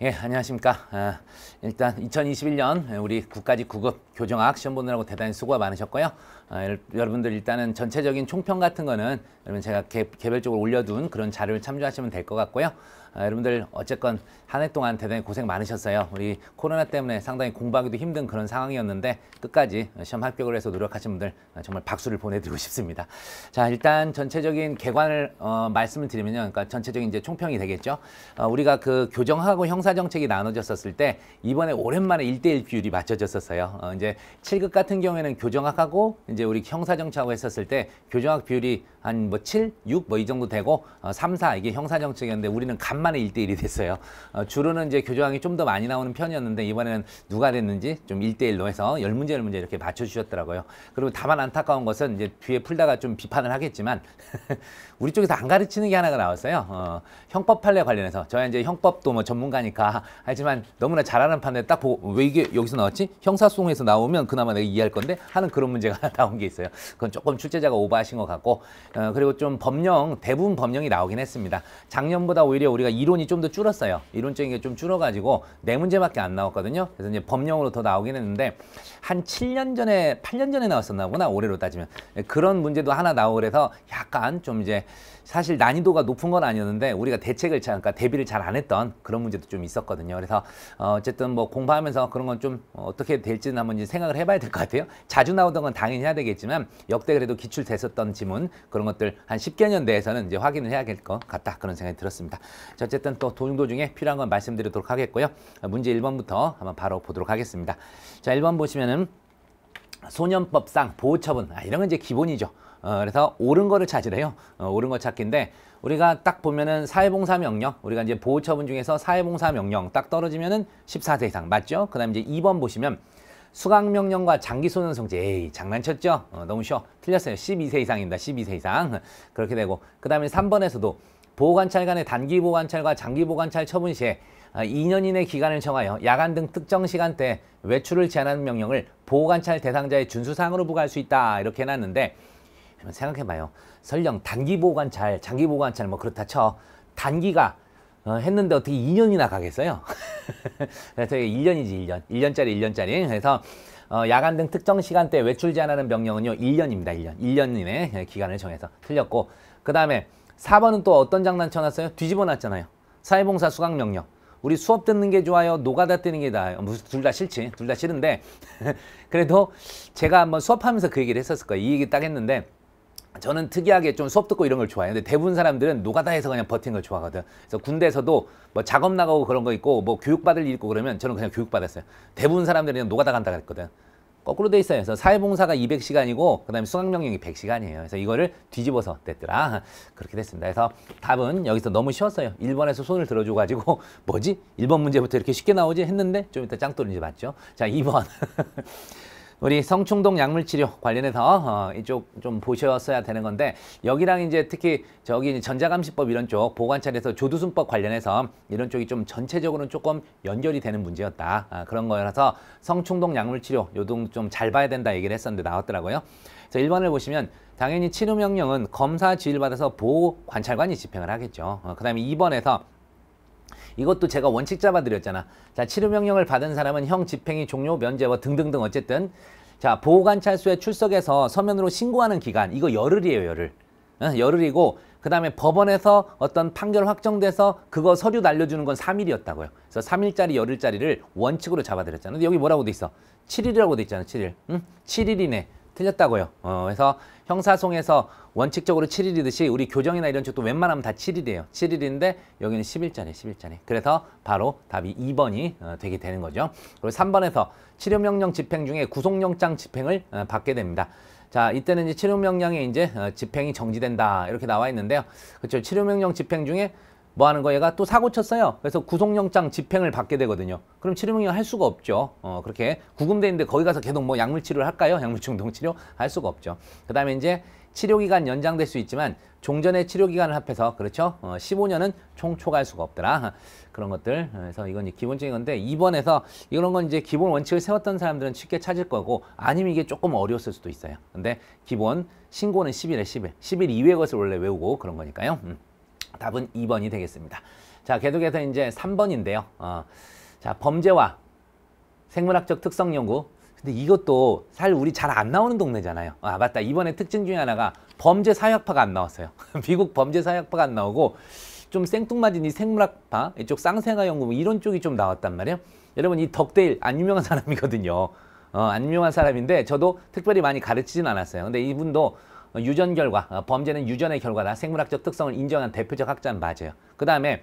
예, 안녕하십니까. 아, 일단 2021년 우리 국가지 구급 교정학 시험 보느라고 대단히 수고가 많으셨고요. 아, 여러분들 일단은 전체적인 총평 같은 거는 여러분 제가 개, 별적으로 올려둔 그런 자료를 참조하시면 될 것 같고요. 아, 여러분들 어쨌건 한 해 동안 대단히 고생 많으셨어요. 우리 코로나 때문에 상당히 공부하기도 힘든 그런 상황이었는데 끝까지 시험 합격을 해서 노력하신 분들 정말 박수를 보내드리고 싶습니다. 자 일단 전체적인 개관을 어, 말씀을 드리면요. 그러니까 전체적인 이제 총평이 되겠죠. 어, 우리가 그 교정하고 형사정책이 나눠졌었을 때 이번에 오랜만에 일대일 비율이 맞춰졌었어요. 어, 이제 칠급 같은 경우에는 교정학하고 이제 우리 형사정책하고 했었을 때 교정학 비율이 한 뭐 칠, 육 뭐 이 정도 되고 어, 삼, 사 이게 형사정책이었는데 우리는 간만 나만의 일대일이 됐어요. 어, 주로는 이제 교조항이 좀 더 많이 나오는 편이었는데 이번에는 누가 됐는지 좀일대일로 해서 열문제 열문제 이렇게 맞춰주셨더라고요. 그리고 다만 안타까운 것은 이제 뒤에 풀다가 좀 비판을 하겠지만 우리 쪽에서 안 가르치는 게 하나가 나왔어요. 어, 형법 판례 관련해서. 저희 이제 형법도 뭐 전문가니까 하지만 너무나 잘하는 판례 딱 보고 왜 이게 여기서 나왔지? 형사소송에서 나오면 그나마 내가 이해할 건데 하는 그런 문제가 나온 게 있어요. 그건 조금 출제자가 오버하신 것 같고 어, 그리고 좀 법령 대부분 법령이 나오긴 했습니다. 작년보다 오히려 우리가 이론이 좀 더 줄었어요. 이론적인 게 좀 줄어가지고 네 문제밖에 안 나왔거든요. 그래서 이제 법령으로 더 나오긴 했는데 한 7년 전에 8년 전에 나왔었나 보나 올해로 따지면 예, 그런 문제도 하나 나오고 그래서 약간 좀 이제 사실 난이도가 높은 건 아니었는데 우리가 대책을 잘, 그러니까 대비를 잘 안 했던 그런 문제도 좀 있었거든요. 그래서 어, 어쨌든 뭐 공부하면서 그런 건 좀 어떻게 될지는 한번 이제 생각을 해봐야 될 것 같아요. 자주 나오던 건 당연히 해야 되겠지만 역대 그래도 기출됐었던 지문 그런 것들 한 10개년 내에서는 이제 확인을 해야 될 것 같다 그런 생각이 들었습니다. 어쨌든 또 도중도중에 필요한 건 말씀드리도록 하겠고요. 문제 1번부터 한번 바로 보도록 하겠습니다. 자, 1번 보시면은 소년법상 보호처분 아, 이런 건 이제 기본이죠. 어, 그래서 옳은 거를 찾으래요. 어, 옳은 거 찾기인데 우리가 딱 보면은 사회봉사 명령, 우리가 이제 보호처분 중에서 사회봉사 명령 딱 떨어지면은 14세 이상 맞죠? 그다음 에 이제 2번 보시면 수강 명령과 장기 소년 성제 에이 장난쳤죠? 어, 너무 쉬워. 틀렸어요. 12세 이상입니다. 12세 이상. 그렇게 되고 그다음에 3번에서도 보호관찰 관의 단기 보호관찰과 장기 보호관찰 처분 시에 2년 어, 이내 기간을 정하여 야간 등 특정 시간대 외출을 제한하는 명령을 보호관찰 대상자의 준수사항으로 부과할 수 있다 이렇게 해놨는데 한번 생각해봐요. 설령 단기 보관 잘, 장기 보관 잘 뭐 그렇다 쳐. 단기가 어, 했는데 어떻게 2년이나 가겠어요? 그래서 이게 1년이지 1년. 1년짜리 1년짜리. 그래서 어, 야간 등 특정 시간대 외출 제한하는 명령은요 1년입니다 1년 1년님의 예, 기간을 정해서 틀렸고 그 다음에 4번은 또 어떤 장난쳐 놨어요? 뒤집어 놨잖아요 사회봉사 수강 명령 우리 수업 듣는 게 좋아요 노가다 뜨는 게 나아요 둘다 싫지 둘 다 싫은데 그래도 제가 한번 수업하면서 그 얘기를 했었을 거예요 이 얘기 딱 했는데 저는 특이하게 좀 수업 듣고 이런 걸 좋아해요. 근데 대부분 사람들은 노가다에서 그냥 버티는 걸 좋아하거든. 그래서 군대에서도 뭐 작업 나가고 그런 거 있고 뭐 교육받을 일 있고 그러면 저는 그냥 교육받았어요. 대부분 사람들이 그냥 노가다 간다 그랬거든. 거꾸로 돼 있어요. 그래서 사회봉사가 200시간이고 그다음에 수강명령이 100시간이에요. 그래서 이거를 뒤집어서 뗐더라. 그렇게 됐습니다. 그래서 답은 여기서 너무 쉬웠어요. 1번에서 손을 들어줘 가지고 뭐지? 1번 문제부터 이렇게 쉽게 나오지 했는데 좀 이따 짱돌인지 맞죠? 자, 2번. 우리 성충동 약물치료 관련해서 어, 이쪽 좀 보셨어야 되는 건데 여기랑 이제 특히 저기 전자감시법 이런 쪽 보관찰에서 조두순법 관련해서 이런 쪽이 좀 전체적으로는 조금 연결이 되는 문제였다 아, 그런 거여서 성충동 약물치료 요동 좀 잘 봐야 된다 얘기를 했었는데 나왔더라고요. 자, 1번을 보시면 당연히 치료 명령은 검사 지휘를 받아서 보호 관찰관이 집행을 하겠죠. 어, 그다음에 2번에서 이것도 제가 원칙 잡아드렸잖아. 자, 치료 명령을 받은 사람은 형 집행이 종료, 면제 와 등등등 어쨌든 자, 보호관찰소에 출석해서 서면으로 신고하는 기간 이거 열흘이에요, 열흘. 응? 어, 열흘이고 그 다음에 법원에서 어떤 판결 확정돼서 그거 서류 날려주는 건 3일이었다고요. 그래서 3일짜리 열흘짜리를 원칙으로 잡아드렸잖아요. 근데 여기 뭐라고 돼 있어? 7일이라고 돼 있잖아요. 7일. 응? 7일이네. 틀렸다고요. 어, 그래서 형사송에서 원칙적으로 7일이듯이 우리 교정이나 이런 쪽도 웬만하면 다 7일이에요. 7일인데 여기는 1일자네1일자네 그래서 바로 답이 2번이 어, 되게 되는 거죠. 그리고 3번에서 치료명령 집행 중에 구속영장 집행을 어, 받게 됩니다. 자, 이때는 이제 치료명령에 이제 어, 집행이 정지된다 이렇게 나와 있는데요. 그렇죠. 치료명령 집행 중에 뭐 하는 거 얘가 또 사고 쳤어요. 그래서 구속영장 집행을 받게 되거든요. 그럼 치료명령 할 수가 없죠. 어, 그렇게 구금돼 있는데 거기 가서 계속 뭐 약물치료를 할까요? 약물중독치료? 할 수가 없죠. 그 다음에 이제 치료기간 연장될 수 있지만 종전의 치료기간을 합해서 그렇죠? 어, 15년은 총 초과할 수가 없더라. 그런 것들. 그래서 이건 기본적인 건데 2번에서 이런 건 이제 기본 원칙을 세웠던 사람들은 쉽게 찾을 거고 아니면 이게 조금 어려웠을 수도 있어요. 근데 기본 신고는 10일에 10일. 10일 이외의 것을 원래 외우고 그런 거니까요. 음. 답은 2번이 되겠습니다. 자, 계속해서 이제 3번인데요. 어, 자, 범죄와 생물학적 특성 연구. 근데 이것도 사실 우리 잘 안 나오는 동네잖아요. 아, 맞다. 이번에 특징 중에 하나가 범죄 사회학파가 안 나왔어요. 미국 범죄 사회학파가 안 나오고 좀 생뚱맞은 이 생물학파, 이쪽 쌍생아 연구 뭐 이런 쪽이 좀 나왔단 말이에요. 여러분 이 덕대일 안 유명한 사람이거든요. 어, 안 유명한 사람인데 저도 특별히 많이 가르치진 않았어요. 근데 이분도 유전 결과, 어, 범죄는 유전의 결과다. 생물학적 특성을 인정한 대표적 학자는 맞아요. 그 다음에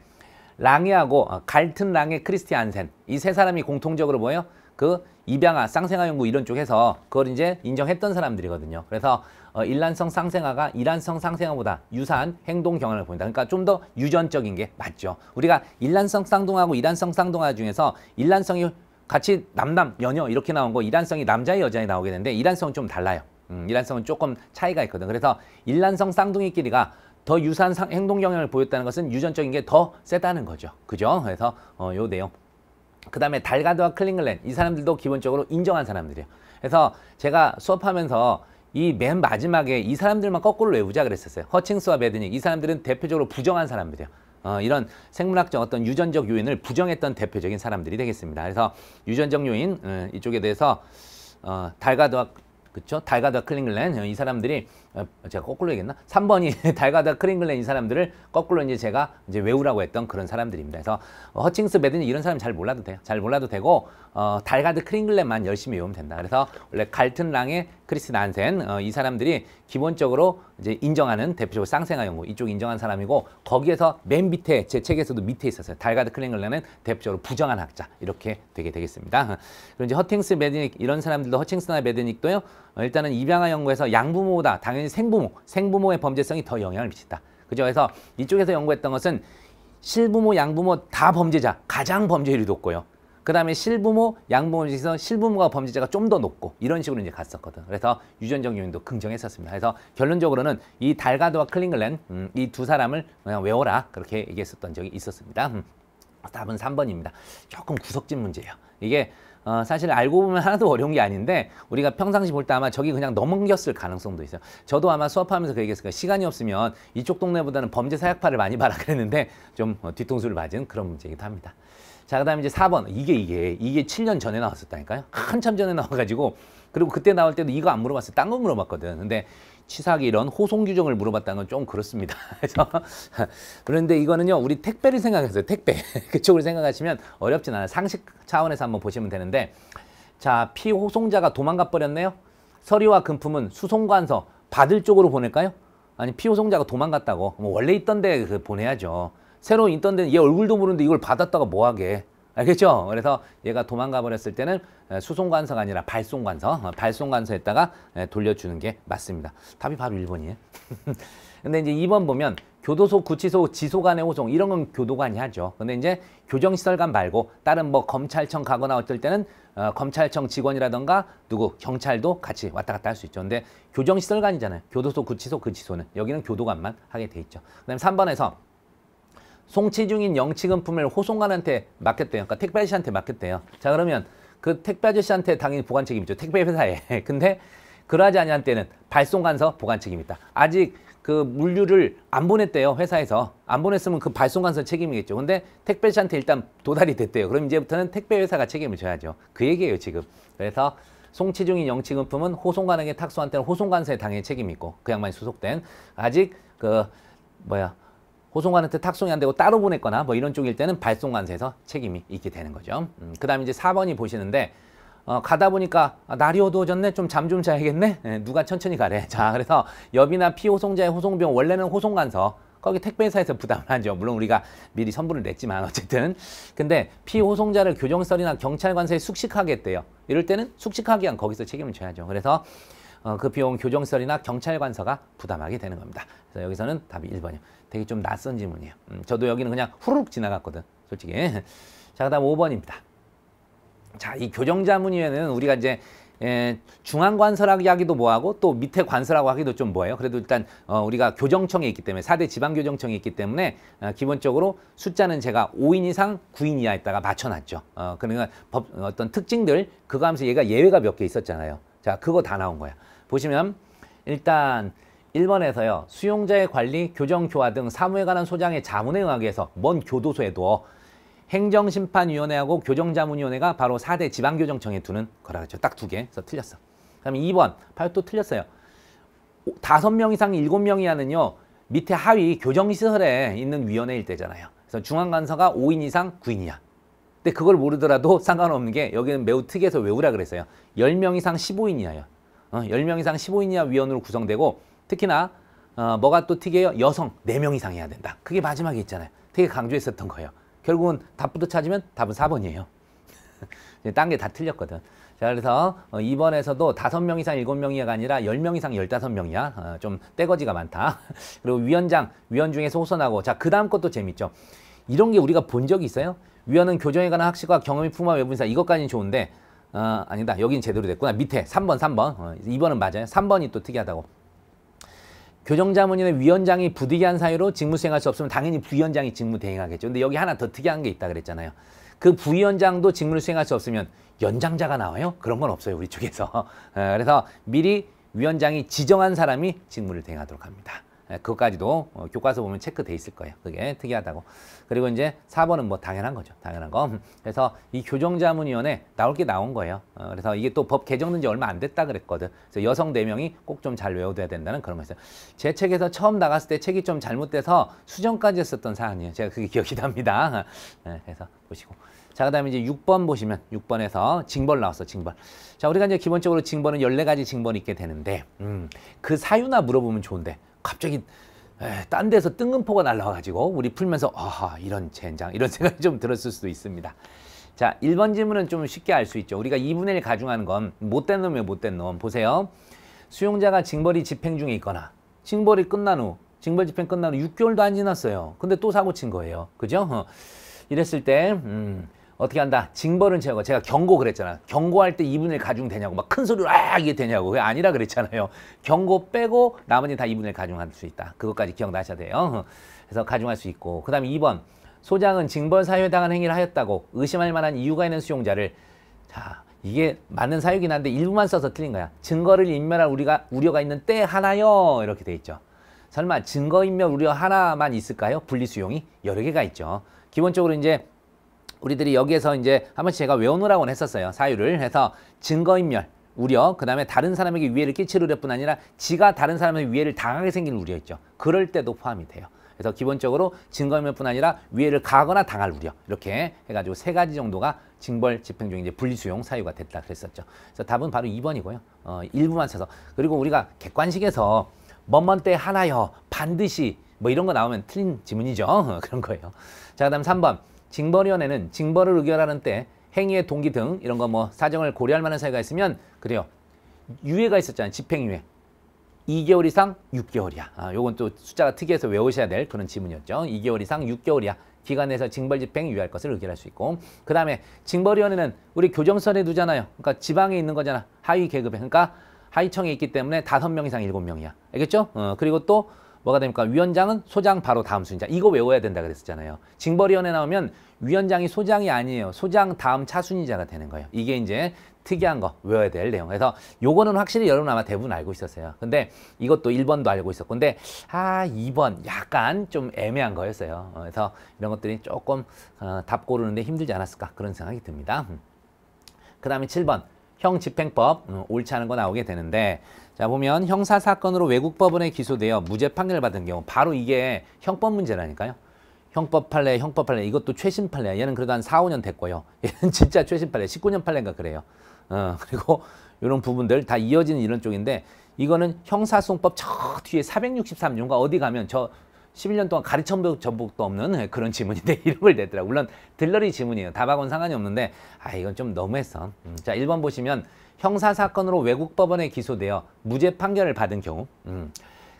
랑이하고 어, 갈튼 랑의 크리스티 안센 이 세 사람이 공통적으로 뭐예요? 그 입양아, 쌍생아 연구 이런 쪽에서 그걸 이제 인정했던 사람들이거든요. 그래서 어, 일란성 쌍생아가 일란성 쌍생아보다 유사한 행동 경향을 보인다. 그러니까 좀 더 유전적인 게 맞죠. 우리가 일란성 쌍둥아하고 일란성 쌍둥아 중에서 일란성이 같이 남남, 연여 이렇게 나온 거 일란성이 남자의 여자에 나오게 되는데 일란성은 좀 달라요. 음, 일란성은 조금 차이가 있거든. 그래서 일란성 쌍둥이끼리가 더 유사한 상, 행동 경향을 보였다는 것은 유전적인 게 더 세다는 거죠. 그죠? 그래서 어, 요 내용. 그 다음에 달가드와 클링글렌 이 사람들도 기본적으로 인정한 사람들이에요. 그래서 제가 수업하면서 이 맨 마지막에 이 사람들만 거꾸로 외우자 그랬었어요. 허칭스와 베드닉 이 사람들은 대표적으로 부정한 사람들이에요. 어, 이런 생물학적 어떤 유전적 요인을 부정했던 대표적인 사람들이 되겠습니다. 그래서 유전적 요인 음, 이쪽에 대해서 어, 달가드와 그쵸? 달가다 클링글랜 이 사람들이 어, 제가 거꾸로 얘기했나? 3번이 달가다 크링글렌 이 사람들을 거꾸로 이제 제가 이제 외우라고 했던 그런 사람들입니다. 그래서 허칭스 베든 이런 사람 잘 몰라도 돼요. 잘 몰라도 되고 어, 달가드 크링글렌만 열심히 외우면 된다. 그래서 원래 갈튼 랑의 크리스난센 어, 이 사람들이 기본적으로 이제 인정하는 대표적으로 쌍생아 연구 이쪽 인정한 사람이고 거기에서 맨 밑에 제 책에서도 밑에 있었어요. 달가드 크링글렌은 대표적으로 부정한 학자 이렇게 되게 되겠습니다. 그리고 이제 허칭스 베드닉 이런 사람들도 허칭스나 베드닉도요. 어, 일단은 입양아 연구에서 양부모다 당연히 대표적 생부모, 생부모의 범죄성이 더 영향을 미친다. 그죠? 그래서 이쪽에서 연구했던 것은 실부모, 양부모 다 범죄자, 가장 범죄율이 높고요. 그 다음에 실부모, 양부모 중에서 실부모가 범죄자가 좀 더 높고 이런 식으로 이제 갔었거든. 그래서 유전적 요인도 긍정했었습니다. 그래서 결론적으로는 이 달가드와 클링글랜 음, 이두 사람을 그냥 외워라 그렇게 얘기했었던 적이 있었습니다. 음, 답은 3번입니다 조금 구석진 문제예요. 이게 어, 사실 알고 보면 하나도 어려운 게 아닌데 우리가 평상시 볼 때 아마 저기 그냥 넘겼을 가능성도 있어요. 저도 아마 수업하면서 그 얘기했을 거예 시간이 없으면 이쪽 동네보다는 범죄 사약파를 많이 봐라 그랬는데 좀 어, 뒤통수를 맞은 그런 문제이기도 합니다. 자, 그 다음에 이제 4번. 이게, 이게, 이게 7년 전에 나왔었다니까요. 한참 전에 나와가지고. 그리고 그때 나올 때도 이거 안 물어봤어요. 딴 거 물어봤거든. 근데 치사기 이런 호송 규정을 물어봤다는 건 좀 그렇습니다. 그래서 그런데 이거는요 우리 택배를 생각하세요. 택배 그쪽을 생각하시면 어렵진 않아요. 상식 차원에서 한번 보시면 되는데 자 피호송자가 도망가 버렸네요. 서류와 금품은 수송관서 받을 쪽으로 보낼까요? 아니 피호송자가 도망갔다고 뭐 원래 있던 데 그 보내야죠. 새로 있던 데는 얘 얼굴도 모르는데 이걸 받았다가 뭐하게 알겠죠? 그래서 얘가 도망가 버렸을 때는 수송관서가 아니라 발송관서, 어, 발송관서에다가 돌려주는 게 맞습니다. 답이 바로 1번이에요. 근데 이제 2번 보면 교도소, 구치소, 지소 간의 호송 이런 건 교도관이 하죠. 근데 이제 교정시설관 말고 다른 뭐 검찰청 가거나 어떨 때는 어, 검찰청 직원이라던가 누구 경찰도 같이 왔다 갔다 할 수 있죠. 근데 교정시설관이잖아요. 교도소, 구치소, 그지소는 여기는 교도관만 하게 돼 있죠. 그다음에 3번에서 송치 중인 영치금품을 호송관한테 맡겼대요. 그러니까 택배 아저씨한테 맡겼대요. 자 그러면 그 택배 아저씨한테 당연히 보관 책임이죠. 택배 회사에. 근데 그러하지 아니한 때는 발송관서 보관 책임이다. 아직 그 물류를 안 보냈대요. 회사에서. 안 보냈으면 그 발송관서 책임이겠죠. 근데 택배 아저씨한테 일단 도달이 됐대요. 그럼 이제부터는 택배 회사가 책임을 져야죠. 그 얘기예요 지금. 그래서 송치 중인 영치금품은 호송관에게 탁수한 테는 호송관서에 당연히 책임이 있고 그양반이 수속된 아직 그 뭐야 호송관한테 탁송이 안 되고 따로 보냈거나 뭐 이런 쪽일 때는 발송관세에서 책임이 있게 되는 거죠. 음, 그 다음 에 이제 4번이 보시는데 어, 가다 보니까 아, 날이 어두워졌네 좀 잠좀 좀 자야겠네 네, 누가 천천히 가래 자 그래서 여비나 피호송자의 호송비용 원래는 호송관서 거기 택배회사에서 부담을 하죠. 물론 우리가 미리 선불을 냈지만 어쨌든. 근데 피호송자를 교정설이나 경찰관서에 숙식하게 했대요. 이럴 때는 숙식하기위한 거기서 책임을 져야죠. 그래서 어, 그 비용 교정설이나 경찰관서가 부담하게 되는 겁니다. 그래서 여기서는 답이 1번이요. 되게 좀 낯선 질문이에요. 음, 저도 여기는 그냥 후루룩 지나갔거든. 솔직히. 자, 그 다음 5번입니다. 자, 이교정자문위원회는 우리가 이제 예, 중앙관서라고 하기도 뭐하고 또 밑에 관서라고 하기도 좀 뭐예요. 그래도 일단 어, 우리가 교정청에 있기 때문에 사대 지방교정청에 있기 때문에 어, 기본적으로 숫자는 제가 5인 이상 9인 이하에다가 맞춰놨죠. 어, 그러니까 법, 어떤 특징들 그거 하면서 얘가 예외가 몇 개 있었잖아요. 자 그거 다 나온 거야. 보시면 일단 1번에서요. 수용자의 관리, 교정, 교화 등 사무에 관한 소장의 자문에 의하기 위해서 먼 교도소에 두어 행정심판위원회하고 교정자문위원회가 바로 4대 지방교정청에 두는 거라 그랬죠. 딱 두 개. 그서 틀렸어. 그다음 2번. 바로 또 틀렸어요. 5명 이상 7명 이하는요. 밑에 하위 교정시설에 있는 위원회일 때잖아요. 그래서 중앙간서가 5인 이상 9인이야. 근데 그걸 모르더라도 상관없는 게 여기는 매우 특이해서 외우라 그랬어요. 10명 이상 15인 이하요. 어, 10명 이상 15인 이하 위원으로 구성되고 특히나 어, 뭐가 또 특이해요? 여성 4명 이상 해야 된다. 그게 마지막에 있잖아요. 되게 강조했었던 거예요. 결국은 답부터 찾으면 답은 4번이에요. 딴 게 다 틀렸거든. 자, 그래서 어, 이번에서도 다섯 명 이상 일곱 명이가 하 아니라 열 명 이상 열다섯 명이야 어, 좀 떼거지가 많다. 그리고 위원장, 위원 중에서 호선하고 자, 그 다음 것도 재밌죠. 이런 게 우리가 본 적이 있어요? 위원은 교정에 관한 학식과 경험이 풍부한 외부인사 이것까지는 좋은데 어, 아니다. 여긴 제대로 됐구나. 밑에 3번, 3번. 어, 2번은 맞아요. 3번이 또 특이하다고. 교정자문위원회 위원장이 부득이한 사유로 직무 수행할 수 없으면 당연히 부위원장이 직무 대행하겠죠. 근데 여기 하나 더 특이한 게 있다 그랬잖아요. 그 부위원장도 직무를 수행할 수 없으면 연장자가 나와요? 그런 건 없어요. 우리 쪽에서. 어, 그래서 미리 위원장이 지정한 사람이 직무를 대행하도록 합니다. 예, 그것까지도 어, 교과서 보면 체크돼 있을 거예요. 그게 특이하다고. 그리고 이제 4번은 뭐 당연한 거죠. 당연한 거. 그래서 이 교정자문위원회 나올 게 나온 거예요. 어, 그래서 이게 또 법 개정된 지 얼마 안 됐다 그랬거든. 그래서 여성 4명이 꼭 좀 잘 외워둬야 된다는 그런 거 있어요. 제 책에서 처음 나갔을 때 책이 좀 잘못돼서 수정까지 했었던 사안이에요. 제가 그게 기억이 납니다. 예, 그래서 보시고. 자, 그 다음에 이제 6번 보시면 6번에서 징벌 나왔어, 징벌. 자, 우리가 이제 기본적으로 징벌은 14가지 징벌이 있게 되는데 음, 그 사유나 물어보면 좋은데 갑자기 에, 딴 데서 뜬금포가 날라와가지고 우리 풀면서 아하 이런 젠장 이런 생각이 좀 들었을 수도 있습니다. 자, 1번 질문은 좀 쉽게 알 수 있죠. 우리가 2분의 1 가중하는 건 못된 놈이에 못된 놈. 보세요. 수용자가 징벌이 집행 중에 있거나 징벌이 끝난 후, 징벌 집행 끝난 후 6개월도 안 지났어요. 근데 또 사고 친 거예요. 그죠? 어. 이랬을 때 음, 어떻게 한다? 징벌은 채우고 제가 경고 그랬잖아. 경고할 때 2분의 1 가중 되냐고 막 큰 소리로 아 이게 되냐고 그게 아니라 그랬잖아요. 경고 빼고 나머지 다 2분의 1 가중할 수 있다. 그것까지 기억나셔야 돼요. 그래서 가중할 수 있고 그다음에 2번 소장은 징벌 사유에 당한 행위를 하였다고 의심할 만한 이유가 있는 수용자를 자 이게 맞는 사유긴 한데 일부만 써서 틀린 거야. 증거를 인멸할 우리가 우려가 있는 때 하나요 이렇게 돼 있죠. 설마 증거 인멸 우려 하나만 있을까요? 분리 수용이 여러 개가 있죠. 기본적으로 이제 우리들이 여기에서 이제 한 번씩 제가 외워놓으라고 했었어요. 사유를 해서 증거인멸, 우려, 그 다음에 다른 사람에게 위해를 끼칠 우려뿐 아니라 지가 다른 사람에게 위해를 당하게 생기는 우려 있죠. 그럴 때도 포함이 돼요. 그래서 기본적으로 증거인멸뿐 아니라 위해를 가거나 당할 우려 이렇게 해가지고 세 가지 정도가 징벌 집행중 이제 분리수용 사유가 됐다 그랬었죠. 그래서 답은 바로 2번이고요. 어, 일부만 쳐서 그리고 우리가 객관식에서 먼먼 때 하나여 반드시 뭐 이런 거 나오면 틀린 지문이죠. 그런 거예요. 자, 그다음 3번. 징벌위원회는 징벌을 의결하는 때 행위의 동기 등 이런 거 뭐 사정을 고려할 만한 사유가 있으면 그래요. 유예가 있었잖아요. 집행유예. 2개월 이상 6개월이야. 아, 요건 또 숫자가 특이해서 외우셔야 될 그런 지문이었죠. 2개월 이상 6개월이야. 기간에서 징벌 집행 유예할 것을 의결할 수 있고 그 다음에 징벌위원회는 우리 교정선에 두잖아요. 그러니까 지방에 있는 거잖아. 하위 계급에. 그러니까 하위청에 있기 때문에 다섯 명 이상 일곱 명이야 알겠죠? 어, 그리고 또 뭐가 됩니까? 위원장은 소장 바로 다음 순위자. 이거 외워야 된다 그랬었잖아요. 징벌위원회 나오면 위원장이 소장이 아니에요. 소장 다음 차순위자가 되는 거예요. 이게 이제 특이한 거 외워야 될 내용. 그래서 요거는 확실히 여러분 아마 대부분 알고 있었어요. 근데 이것도 1번도 알고 있었고 근데 아 2번 약간 좀 애매한 거였어요. 어, 그래서 이런 것들이 조금 어, 답 고르는데 힘들지 않았을까 그런 생각이 듭니다. 음. 그 다음에 7번 형집행법 음, 옳지 않은 거 나오게 되는데 자 보면 형사 사건으로 외국 법원에 기소되어 무죄 판결을 받은 경우 바로 이게 형법 문제라니까요. 형법 판례, 형법 판례 이것도 최신 판례. 얘는 그래도 한 4, 5년 됐고요. 얘는 진짜 최신 판례, 19년 판례인가 그래요. 어, 그리고 이런 부분들 다 이어지는 이런 쪽인데 이거는 형사소송법 저 뒤에 463류인가 어디 가면 저 11년 동안 가르침 전복도 없는 그런 지문인데 이름을 냈더라 물론 들러리 지문이에요. 다박은 상관이 없는데 아 이건 좀 너무했어. 음. 자 1번 보시면 형사사건으로 외국 법원에 기소되어 무죄 판결을 받은 경우 음,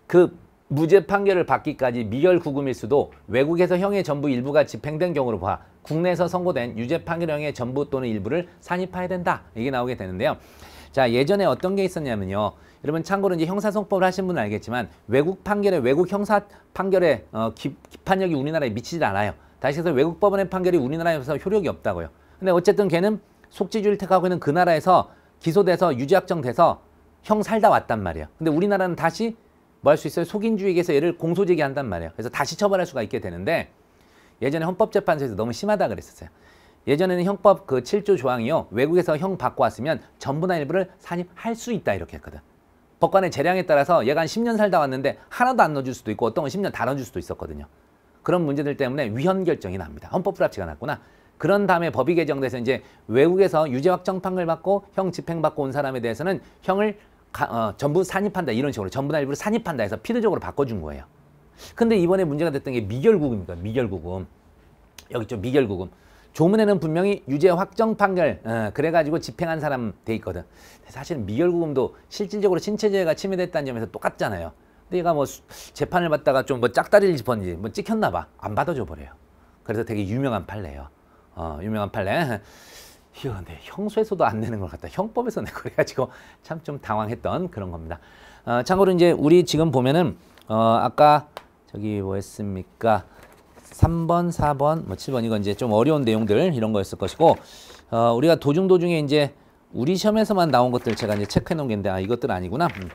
그 무죄 판결을 받기까지 미결 구금일 수도 외국에서 형의 전부 일부가 집행된 경우로 봐 국내에서 선고된 유죄 판결형의 전부 또는 일부를 산입해야 된다 이게 나오게 되는데요. 자 예전에 어떤 게 있었냐면요. 여러분 참고로 이제 형사소송법을 하신 분은 알겠지만 외국 판결에 외국 형사 판결에 어, 기, 판력이 우리나라에 미치지 않아요. 다시 해서 외국 법원의 판결이 우리나라에서 효력이 없다고요. 근데 어쨌든 걔는 속지주를 택하고 있는 그 나라에서 기소돼서 유죄 확정돼서 형 살다 왔단 말이에요. 근데 우리나라는 다시 뭐 할 수 있어요? 속인주의에서 얘를 공소제기 한단 말이에요. 그래서 다시 처벌할 수가 있게 되는데 예전에 헌법재판소에서 너무 심하다 그랬었어요. 예전에는 형법 그 7조 조항이요. 외국에서 형 받고 왔으면 전부나 일부를 산입할 수 있다 이렇게 했거든. 법관의 재량에 따라서 얘가 한 10년 살다 왔는데 하나도 안 넣어줄 수도 있고 어떤 건 10년 다 넣어줄 수도 있었거든요. 그런 문제들 때문에 위헌 결정이 납니다. 헌법 불합치가 났구나. 그런 다음에 법이 개정돼서 이제 외국에서 유죄 확정 판결 받고 형 집행 받고 온 사람에 대해서는 형을 가, 어, 전부 산입한다 이런 식으로 전부 다일부러 산입한다 해서 필요적으로 바꿔준 거예요. 근데 이번에 문제가 됐던 게 미결구금입니다. 미결구금 여기 좀 미결구금 조문에는 분명히 유죄 확정 판결 어, 그래가지고 집행한 사람 돼 있거든. 사실 미결구금도 실질적으로 신체재해가 침해됐다는 점에서 똑같잖아요. 근데 얘가 뭐 재판을 받다가 좀 뭐 짝다리를 짚었는지 뭐 찍혔나 봐. 안 받아줘 버려요. 그래서 되게 유명한 판례예요. 어, 유명한 판례. 근데 형소에서도 안 내는 것 같다. 형법에서 내고 그래가지고 참 좀 당황했던 그런 겁니다. 어, 참고로 이제 우리 지금 보면은 어, 아까 저기 뭐 했습니까? 3번, 4번, 뭐 7번 이건 이제 좀 어려운 내용들 이런 거였을 것이고 어, 우리가 도중 도중에 이제 우리 시험에서만 나온 것들 제가 이제 체크해 놓은 게인데 아, 이것들 아니구나. 음.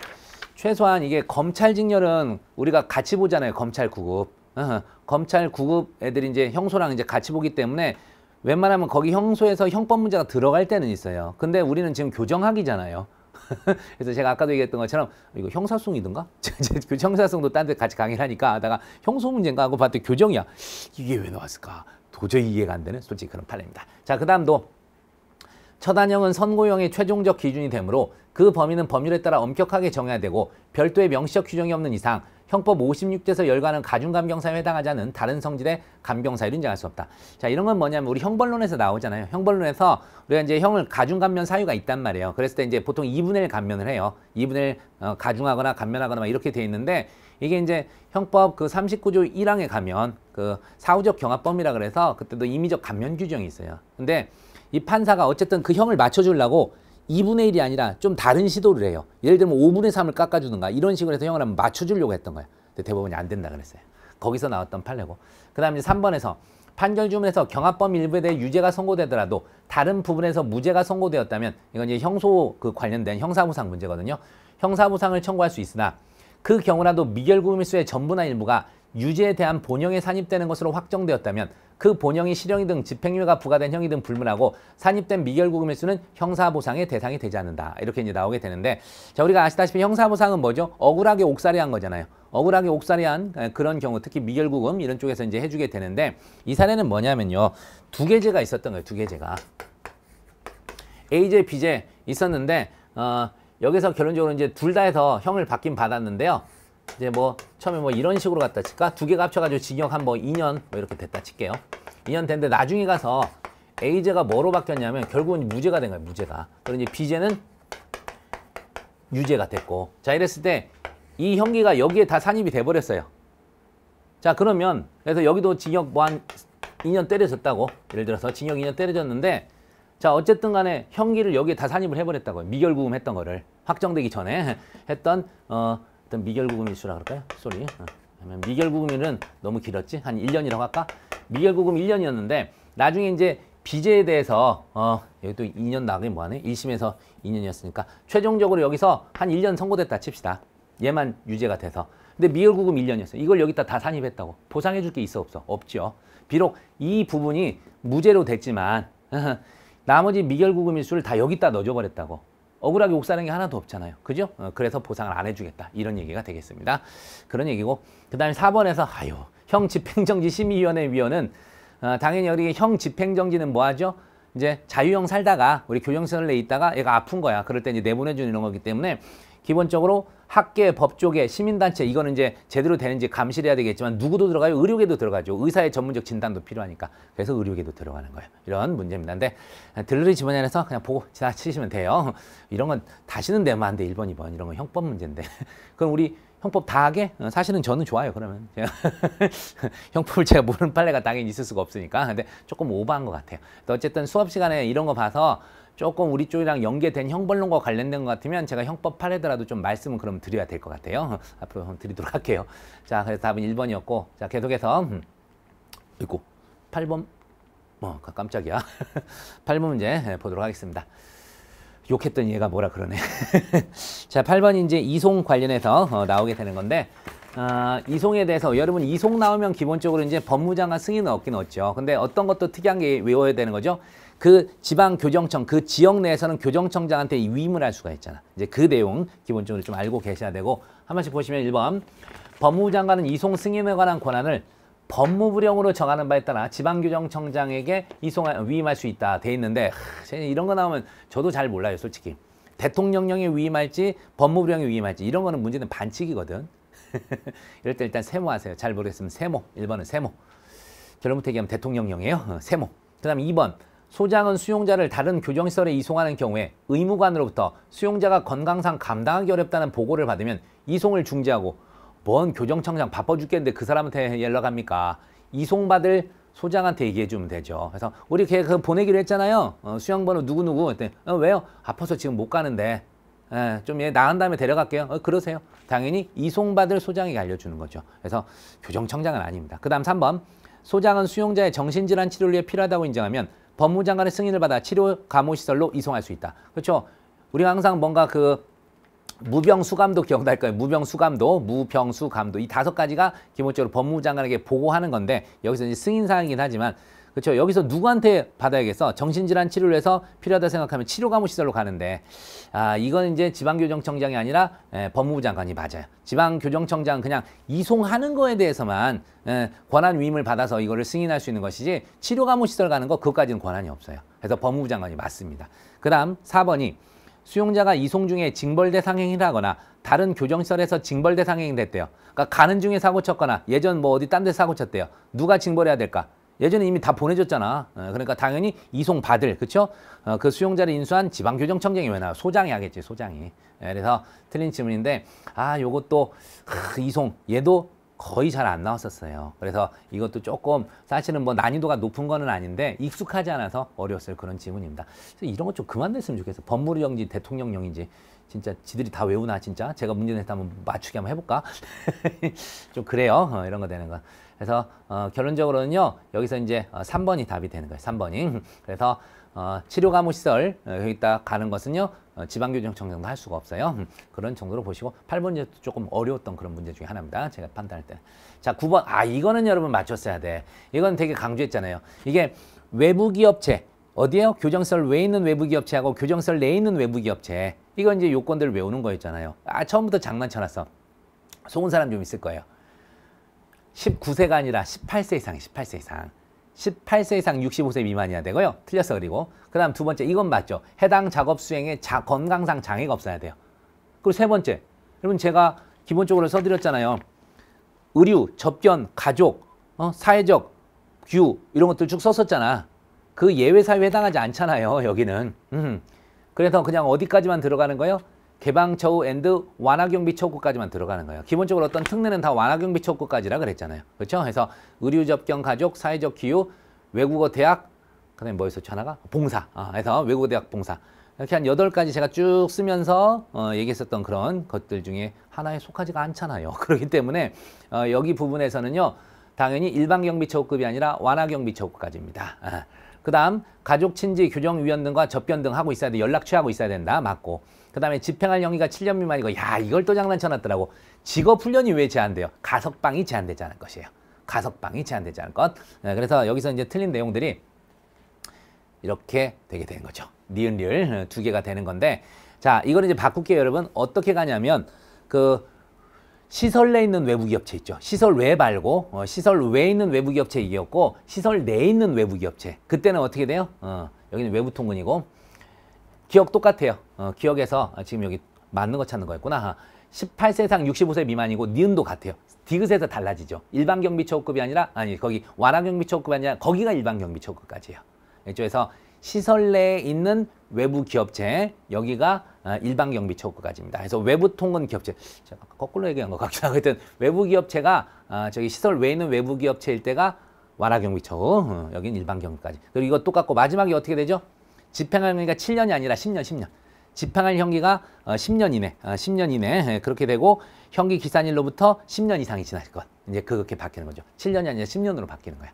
최소한 이게 검찰 직렬은 우리가 같이 보잖아요. 검찰 구급. 어 검찰 구급 애들이 이제 형소랑 이제 같이 보기 때문에 웬만하면 거기 형소에서 형법 문제가 들어갈 때는 있어요. 근데 우리는 지금 교정학이잖아요. 그래서 제가 아까도 얘기했던 것처럼 이거 형사송이든가? 그 형사송도 딴 데 같이 강의를 하니까 하다가 형소 문제인가 하고 봤더니 교정이야. 이게 왜 나왔을까? 도저히 이해가 안 되는 솔직히 그런 판례입니다. 자, 그 다음도 처단형은 선고형의 최종적 기준이 되므로 그 범위는 법률에 따라 엄격하게 정해야 되고 별도의 명시적 규정이 없는 이상 형법 56조에서 열거하는 가중감경사에 해당하지 않은 다른 성질의 감경사를 인정할 수 없다. 자 이런 건 뭐냐면 우리 형벌론에서 나오잖아요. 형벌론에서 우리가 이제 형을 가중감면 사유가 있단 말이에요. 그랬을 때 이제 보통 2분의 1 감면을 해요. 2분의 1 어, 가중하거나 감면하거나 막 이렇게 돼 있는데 이게 이제 형법 그 39조 1항에 가면 그 사후적 경합범이라 그래서 그때도 임의적 감면 규정이 있어요. 근데 이 판사가 어쨌든 그 형을 맞춰주려고 2분의 1이 아니라 좀 다른 시도를 해요. 예를 들면 5분의 3을 깎아주는가 이런 식으로 해서 형을 한번 맞춰주려고 했던 거예요. 근데 대법원이 안 된다 그랬어요. 거기서 나왔던 판례고. 그 다음에 3번에서 판결 주문에서 경합범 일부에 대해 유죄가 선고되더라도 다른 부분에서 무죄가 선고되었다면 이건 이제 형소 그 관련된 형사부상 문제거든요. 형사부상을 청구할 수 있으나 그 경우라도 미결금일수의 전부나 일부가 유죄에 대한 본형에 산입되는 것으로 확정되었다면 그 본형이 실형이 등 집행유예가 부과된 형이 등 불문하고 산입된 미결구금 일수는 형사보상의 대상이 되지 않는다. 이렇게 이제 나오게 되는데 자 우리가 아시다시피 형사보상은 뭐죠? 억울하게 옥살이한 거잖아요. 억울하게 옥살이한 그런 경우 특히 미결구금 이런 쪽에서 이제 해주게 되는데 이 사례는 뭐냐면요. 두 개제가 있었던 거예요. 두 개제가. A제, B제 있었는데 어, 여기서 결론적으로 이제 둘 다 해서 형을 받긴 받았는데요. 이제 뭐 처음에 뭐 이런 식으로 갔다 칠까? 두 개가 합쳐가지고 징역 한뭐 2년 뭐 이렇게 됐다 칠게요. 2년 됐는데 나중에 가서 A제가 뭐로 바뀌었냐면 결국은 무죄가 된 거예요. 무죄가. 그 이제 B제는 유죄가 됐고 자 이랬을 때 이 형기가 여기에 다 산입이 돼버렸어요. 자 그러면 그래서 여기도 징역 뭐한 2년 때려졌다고 예를 들어서 징역 2년 때려졌는데 자 어쨌든 간에 형기를 여기에 다 산입을 해버렸다고요. 미결구금 했던 거를 확정되기 전에 했던 어 어떤 미결구금 일수라 그럴까요? 쏘리. 어. 미결구금일은 너무 길었지? 한 1년이라고 할까? 미결구금 1년이었는데 나중에 이제 비제에 대해서 어 여기 또 2년 나가긴 뭐하네? 1심에서 2년이었으니까 최종적으로 여기서 한 1년 선고됐다 칩시다. 얘만 유죄가 돼서. 근데 미결구금 1년이었어요. 이걸 여기다 다 산입했다고. 보상해 줄게 있어 없어? 없죠. 비록 이 부분이 무죄로 됐지만 나머지 미결구금 일수를 다 여기다 넣어줘 버렸다고. 억울하게 욕사는게 하나도 없잖아요. 그죠? 어, 그래서 보상을 안 해주겠다. 이런 얘기가 되겠습니다. 그런 얘기고 그 다음에 4번에서 아유 형 집행정지 심의위원회 위원은 어, 당연히 여기 형 집행정지는 뭐하죠? 이제 자유형 살다가 우리 교정선을 내 있다가 얘가 아픈 거야. 그럴 때 이제 내보내주는 이런 거기 때문에 기본적으로 학계, 법조계, 시민단체 이거는 이제 제대로 되는지 감시를 해야 되겠지만 누구도 들어가요? 의료계도 들어가죠. 의사의 전문적 진단도 필요하니까. 그래서 의료계도 들어가는 거예요. 이런 문제입니다. 근데 들러리 집안에서 그냥 보고 지나치시면 돼요. 이런 건 다시는 내면 안 돼. 1번, 2번 이런 건 형법 문제인데. 그럼 우리 형법 다 하게? 어, 사실은 저는 좋아요, 그러면. 제가 형법을 제가 모르는 판례가 당연히 있을 수가 없으니까. 근데 조금 오버한 것 같아요. 어쨌든 수업 시간에 이런 거 봐서 조금 우리 쪽이랑 연계된 형벌론과 관련된 것 같으면 제가 형법 8회더라도 좀말씀을 그럼 드려야 될 것 같아요. 앞으로 드리도록 할게요. 자, 그래서 답은 1번이었고 자, 계속해서 음. 이고 8번 뭐 어, 깜짝이야. 8번 문제 예, 보도록 하겠습니다. 욕했던 얘가 뭐라 그러네. 자, 8번 이제 이송 관련해서 어, 나오게 되는 건데 아, 이송에 대해서 여러분 이송 나오면 기본적으로 이제 법무장관 승인은 없긴 없죠. 근데 어떤 것도 특이한 게 외워야 되는 거죠. 그 지방교정청, 그 지역 내에서는 교정청장한테 위임을 할 수가 있잖아. 이제 그 내용 기본적으로 좀 알고 계셔야 되고 한 번씩 보시면 일 번 법무부 장관은 이송 승인에 관한 권한을 법무부령으로 정하는 바에 따라 지방교정청장에게 이송할, 위임할 수 있다 돼 있는데 하, 이런 거 나오면 저도 잘 몰라요 솔직히 대통령령에 위임할지 법무부령에 위임할지 이런 거는 문제는 반칙이거든 이럴 때 일단 세모하세요 잘 모르겠으면 세모 일번은 세모 결론부터 얘기하면 대통령령이에요 어, 세모 그 다음 이번 소장은 수용자를 다른 교정시설에 이송하는 경우에 의무관으로부터 수용자가 건강상 감당하기 어렵다는 보고를 받으면 이송을 중지하고 뭔 교정청장 바빠 죽겠는데 그 사람한테 연락합니까? 이송받을 소장한테 얘기해 주면 되죠. 그래서 우리 걔그 보내기로 했잖아요. 어, 수영번호 누구누구 그때 어, 왜요? 아파서 지금 못 가는데 예, 좀얘 나간 다음에 데려갈게요. 어, 그러세요. 당연히 이송받을 소장이 알려주는 거죠. 그래서 교정청장은 아닙니다. 그 다음 3번 소장은 수용자의 정신질환 치료를 위해 필요하다고 인정하면 법무장관의 승인을 받아 치료 감호시설로 이송할 수 있다. 그렇죠? 우리가 항상 뭔가 그 무병수감도 기억날 거예요. 무병수감도, 무병수감도 이 다섯 가지가 기본적으로 법무장관에게 보고하는 건데 여기서 이제 승인사항이긴 하지만 그렇죠. 여기서 누구한테 받아야겠어? 정신질환 치료를 해서 필요하다 생각하면 치료감호시설로 가는데 아 이건 이제 지방교정청장이 아니라 에, 예, 법무부 장관이 맞아요. 지방교정청장 그냥 이송하는 거에 대해서만 에, 예, 권한 위임을 받아서 이거를 승인할 수 있는 것이지 치료감호시설 가는 거 그것까지는 권한이 없어요. 그래서 법무부 장관이 맞습니다. 그 다음 4번이 수용자가 이송 중에 징벌 대상 행위를 하거나 다른 교정시설에서 징벌 대상 행위를 했대요. 그러니까 가는 중에 사고 쳤거나 예전 뭐 어디 딴 데 사고 쳤대요. 누가 징벌해야 될까? 예전에 이미 다 보내줬잖아. 어, 그러니까 당연히 이송받을, 그쵸? 어, 그 수용자를 인수한 지방교정청장이 왜 나와? 소장이 하겠지, 소장이. 예, 그래서 틀린 질문인데, 아, 요것도, 이송, 얘도 거의 잘 안 나왔었어요. 그래서 이것도 조금 사실은 뭐 난이도가 높은 거는 아닌데 익숙하지 않아서 어려웠을 그런 질문입니다. 그래서 이런 것 좀 그만 됐으면 좋겠어. 법무령인지 대통령령인지 진짜 지들이 다 외우나 진짜 제가 문제 냈다 한번 맞추게 한번 해볼까? 좀 그래요. 어, 이런 거 되는 거. 그래서 어, 결론적으로는요. 여기서 이제 3번이 어, 답이 되는 거예요. 3번이. 그래서 어, 치료 간호 시설 어, 여기다 가는 것은요. 어, 지방 교정 청정도 할 수가 없어요. 음, 그런 정도로 보시고 8번이 조금 어려웠던 그런 문제 중에 하나입니다. 제가 판단할 때. 자, 9번. 아, 이거는 여러분 맞췄어야 돼. 이건 되게 강조했잖아요. 이게 외부 기업체 어디에요? 교정설 외에 있는 외부 기업체하고 교정설 내에 있는 외부 기업체. 이건 이제 요건들을 외우는 거였잖아요. 아, 처음부터 장난쳐놨어. 속은 사람 좀 있을 거예요. 19세가 아니라 18세 이상, 18세 이상. 18세 이상 65세 미만이야 되고요. 틀렸어 그리고. 그 다음 두 번째 이건 맞죠. 해당 작업 수행에 자, 건강상 장애가 없어야 돼요. 그리고 세 번째. 여러분 제가 기본적으로 써드렸잖아요. 의류, 접견, 가족, 어, 사회적, 규 이런 것들 쭉 썼었잖아. 그 예외 사유에 해당하지 않잖아요. 여기는. 음. 그래서 그냥 어디까지만 들어가는 거예요? 개방 처우 엔드 완화경비 처우까지만 들어가는 거예요. 기본적으로 어떤 특례는 다 완화경비 처우까지라 그랬잖아요. 그렇죠? 그래서 의료 접경 가족, 사회적 기후, 외국어 대학, 그다음에 뭐였어전화가 봉사. 아, 해서 외국어 대학 봉사. 이렇게 한 여덟 가지 제가 쭉 쓰면서 어, 얘기했었던 그런 것들 중에 하나에 속하지가 않잖아요. 그렇기 때문에 어, 여기 부분에서는요. 당연히 일반 경비 처우급이 아니라 완화 경비 처우까지입니다 아. 그 다음 가족, 친지, 교정위원 등과 접견 등 하고 있어야 돼. 연락 취하고 있어야 된다. 맞고. 그다음에 집행할 영위가 7년 미만이고 야 이걸 또 장난쳐놨더라고. 직업 훈련이 왜 제한돼요? 가석방이 제한되지 않을 것이에요. 가석방이 제한되지 않을 것. 네, 그래서 여기서 이제 틀린 내용들이 이렇게 되게 되는 거죠. 니은 리을 네, 두 개가 되는 건데 자 이걸 이제 바꿀게요 여러분. 어떻게 가냐면 그 시설 내에 있는 외부 기업체 있죠. 시설 외 말고 어, 시설 외에 있는 외부 기업체 이었고 시설 내에 있는 외부 기업체. 그때는 어떻게 돼요? 어, 여기는 외부 통근이고 기억 똑같아요. 어, 기억에서 지금 여기 맞는 거 찾는 거였구나. 18세 이상 65세 미만이고 니은도 같아요. 디귿에서 달라지죠. 일반 경비 처급이 아니라 아니 거기 완화 경비 처급이 아니라 거기가 일반 경비 처급까지예요이쪽에서 시설 내에 있는 외부 기업체 여기가 아, 일반 경비 처급까지입니다 그래서 외부 통근 기업체 제가 거꾸로 얘기한 것 같기도 하고 하여튼 외부 기업체가 아, 저기 시설 외에 있는 외부 기업체일 때가 완화 경비 처우 어, 여기는 일반 경비까지. 그리고 이거 똑같고 마지막이 어떻게 되죠? 집행하니까 7년이 아니라 10년, 10년. 집행할 형기가 10년 어, 이내, 10년 어, 이내 예, 그렇게 되고 형기 기산일로부터 10년 이상이 지날 것. 이제 그렇게 바뀌는 거죠. 7년이 아니라 10년으로 바뀌는 거야.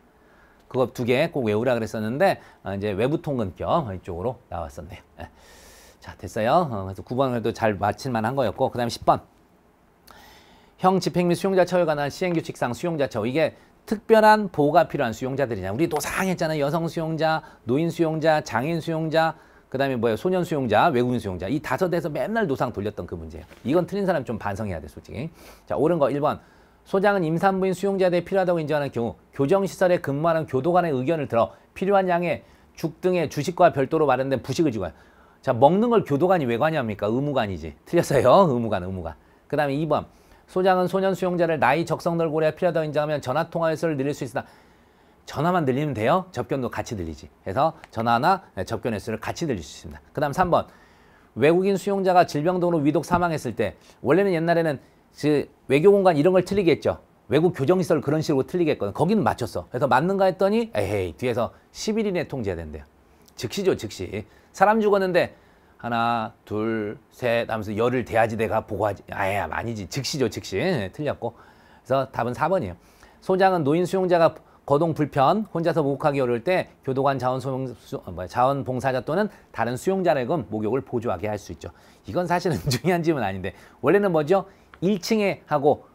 그거 두 개 꼭 외우라 그랬었는데 어, 이제 외부 통근격 이쪽으로 나왔었네요. 예. 자, 됐어요. 그래서 9번에도 잘 맞힐 만한 거였고 그다음 10번. 형 집행 및 수용자 처우에 관한 시행규칙상 수용자 처우 이게 특별한 보호가 필요한 수용자들이냐. 우리 노상했잖아요. 여성 수용자, 노인 수용자, 장애인 수용자, 그 다음에 뭐예요? 소년 수용자, 외국인 수용자. 이 다섯에서 맨날 노상 돌렸던 그 문제예요. 이건 틀린 사람 좀 반성해야 돼, 솔직히. 자, 옳은 거 1번. 소장은 임산부인 수용자들에 필요하다고 인정하는 경우 교정시설에 근무하는 교도관의 의견을 들어 필요한 양의 죽 등의 주식과 별도로 마련된 부식을 주관. 자, 먹는 걸 교도관이 왜 관여합니까? 의무관이지. 틀렸어요. 의무관, 의무관. 그 다음에 2번. 소장은 소년 수용자를 나이 적성 널고래 필요하다고 인정하면 전화 통화 횟수를 늘릴 수 있으나 전화만 늘리면 돼요. 접견도 같이 늘리지. 그래서 전화나 네, 접견 횟수를 같이 늘릴 수 있습니다. 그 다음 3번 외국인 수용자가 질병 등으로 위독 사망했을 때 원래는 옛날에는 그 외교 공간 이런 걸 틀리게 했죠. 외국 교정시설 그런 식으로 틀리게 했거든. 거기는 맞췄어. 그래서 맞는가 했더니 에헤이 뒤에서 10일 이내 통제해야 된대요. 즉시죠 즉시. 사람 죽었는데 하나, 둘, 셋 하면서 열을 대야지 내가 보고하지. 아예 아니지. 즉시죠, 즉시. 틀렸고. 그래서 답은 4번이에요. 소장은 노인 수용자가 거동 불편, 혼자서 목욕하기 어려울 때 교도관 자원 소용, 수, 어, 뭐, 자원봉사자 또는 다른 수용자라금 목욕을 보조하게 할 수 있죠. 이건 사실은 중요한 질문 아닌데 원래는 뭐죠? 1층에 하고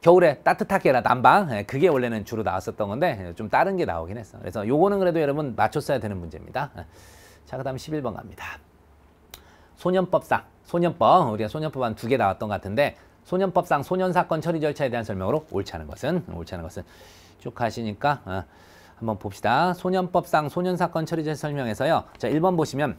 겨울에 따뜻하게라 해 난방 예, 그게 원래는 주로 나왔었던 건데 예, 좀 다른 게 나오긴 했어. 그래서 요거는 그래도 여러분 맞췄어야 되는 문제입니다. 예. 자, 그 다음 11번 갑니다. 소년법상, 소년법, 우리가 소년법 한 두 개 나왔던 것 같은데 소년법상 소년사건 처리 절차에 대한 설명으로 옳지 않은 것은, 옳지 않은 것은 쭉하시니까 어, 한번 봅시다. 소년법상 소년사건 처리 절차 설명에서요. 자, 일 번 보시면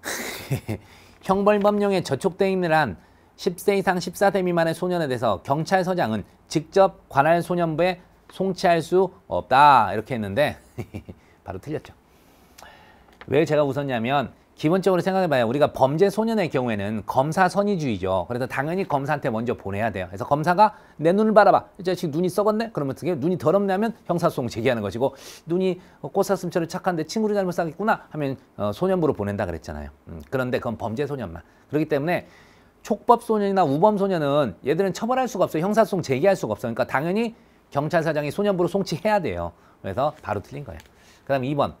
형벌법령에 저촉돼 있는 한 10세 이상 14세 미만의 소년에 대해서 경찰서장은 직접 관할 소년부에 송치할 수 없다 이렇게 했는데 바로 틀렸죠. 왜 제가 웃었냐면 기본적으로 생각해봐요. 우리가 범죄 소년의 경우에는 검사 선의주의죠. 그래서 당연히 검사한테 먼저 보내야 돼요. 그래서 검사가 내 눈을 바라봐. 이 자식 눈이 썩었네? 그러면 어떻게 눈이 더럽냐면 형사소송 제기하는 것이고 눈이 꽃사슴처럼 착한데 친구를 잘못 사겠구나 하면 어, 소년부로 보낸다 그랬잖아요. 음, 그런데 그건 범죄 소년만. 그렇기 때문에 촉법 소년이나 우범 소년은 얘들은 처벌할 수가 없어요. 형사소송 제기할 수가 없어요. 그러니까 당연히 경찰사장이 소년부로 송치해야 돼요. 그래서 바로 틀린 거예요. 그 다음 2번.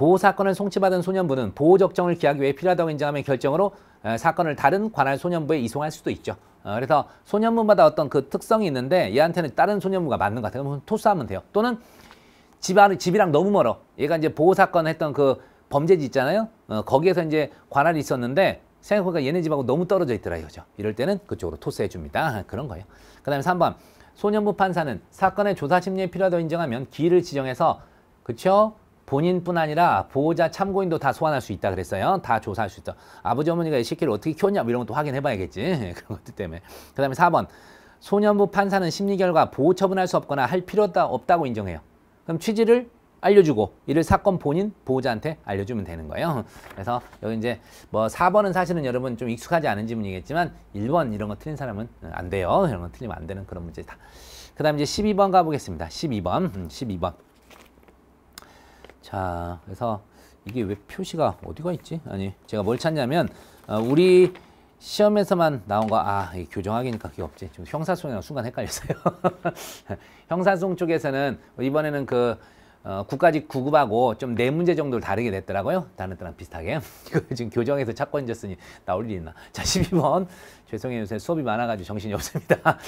보호 사건을 송치받은 소년부는 보호 적정을 기하기 위해 필요하다고 인정하면 결정으로 사건을 다른 관할 소년부에 이송할 수도 있죠. 어, 그래서 소년부마다 어떤 그 특성이 있는데 얘한테는 다른 소년부가 맞는 것 같아요. 그럼 토스하면 돼요. 또는 집안, 집이랑 너무 멀어. 얘가 이제 보호 사건 했던 그 범죄지 있잖아요. 어, 거기에서 이제 관할이 있었는데 생각해보니 얘네 집하고 너무 떨어져 있더라 이거죠. 이럴 때는 그쪽으로 토스해 줍니다. 아, 그런 거예요. 그 다음에 3번 소년부 판사는 사건의 조사 심리에 필요하다고 인정하면 기일을 지정해서 그죠 본인뿐 아니라 보호자 참고인도 다 소환할 수 있다 그랬어요. 다 조사할 수 있다. 아버지 어머니가 이식기를 어떻게 키웠냐 뭐 이런 것도 확인해 봐야겠지. 그런 것들 때문에. 그 다음에 4번 소년부 판사는 심리 결과 보호 처분할 수 없거나 할 필요 없다고 인정해요. 그럼 취지를 알려주고 이를 사건 본인 보호자한테 알려주면 되는 거예요. 그래서 여기 이제 뭐 4번은 사실은 여러분 좀 익숙하지 않은 질문이겠지만 1번 이런 거 틀린 사람은 안 돼요. 이런 거 틀리면 안 되는 그런 문제다. 그 다음 이제 12번 가보겠습니다. 12번, 12번. 음, 자, 그래서 이게 왜 표시가 어디가 있지? 아니, 제가 뭘 찾냐면 어, 우리 시험에서만 나온 거, 아, 교정하기니까 그게 없지. 지금 형사소송이랑 순간 헷갈렸어요. 형사소송 쪽에서는 이번에는 그 어, 국가직 구급하고 좀 네 문제 정도를 다르게 됐더라고요 다른 때랑 비슷하게. 이거 지금 교정에서 차권었으니 나올 일이 있나. 자, 12번. 죄송해요. 요새 수업이 많아가지고 정신이 없습니다.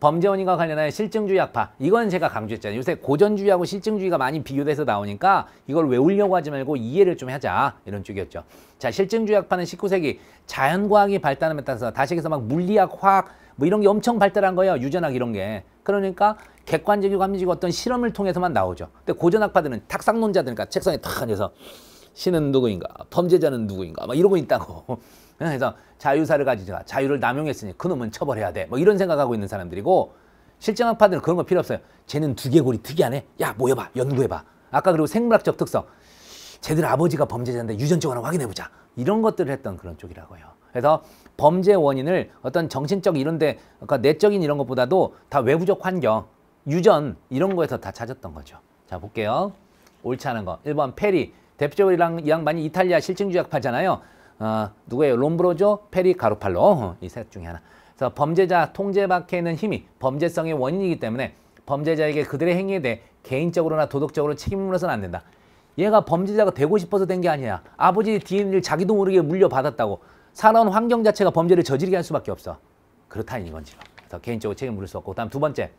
범죄원인과 관련하여 실증주의 학파. 이건 제가 강조했잖아요. 요새 고전주의하고 실증주의가 많이 비교돼서 나오니까 이걸 외우려고 하지 말고 이해를 좀 하자. 이런 쪽이었죠. 자, 실증주의 학파는 19세기 자연과학이 발달함에 따라서 다시 해서 막 물리학, 화학, 뭐 이런 게 엄청 발달한 거예요. 유전학 이런 게. 그러니까 객관적이고 감리적 어떤 실험을 통해서만 나오죠. 근데 고전학파들은 탁상론자들니까 그러니까 책상에 탁 앉아서 신은 누구인가, 범죄자는 누구인가, 막 이러고 있다고. 그래서 자유사를 가지자, 자유를 남용했으니 그놈은 처벌해야 돼. 뭐 이런 생각하고 있는 사람들이고 실증학파들은 그런 거 필요 없어요. 쟤는 두개골이 특이하네. 야 모여봐, 연구해봐. 아까 그리고 생물학적 특성. 쟤들 아버지가 범죄자인데 유전적으로 확인해보자. 이런 것들을 했던 그런 쪽이라고요. 그래서 범죄 원인을 어떤 정신적 이런데 그러니까 내적인 이런 것보다도 다 외부적 환경, 유전 이런 거에서 다 찾았던 거죠. 자 볼게요. 옳지 않은 거. 1번 페리. 대표적으로 이양많이 이탈리아 실증주약파잖아요 어, 누구예요? 롬브로조, 페리, 가루팔로. 어, 이셋 중에 하나. 그래서 범죄자 통제밖에 있는 힘이 범죄성의 원인이기 때문에 범죄자에게 그들의 행위에 대해 개인적으로나 도덕적으로 책임으로서는 안 된다. 얘가 범죄자가 되고 싶어서 된 게 아니야. 아버지 DNA를 자기도 모르게 물려받았다고. 살아온 환경 자체가 범죄를 저지르게 할 수밖에 없어. 그렇다 이건지로. 그래서 개인적으로 책임 을 물을 수 없고 그다음 두 번째.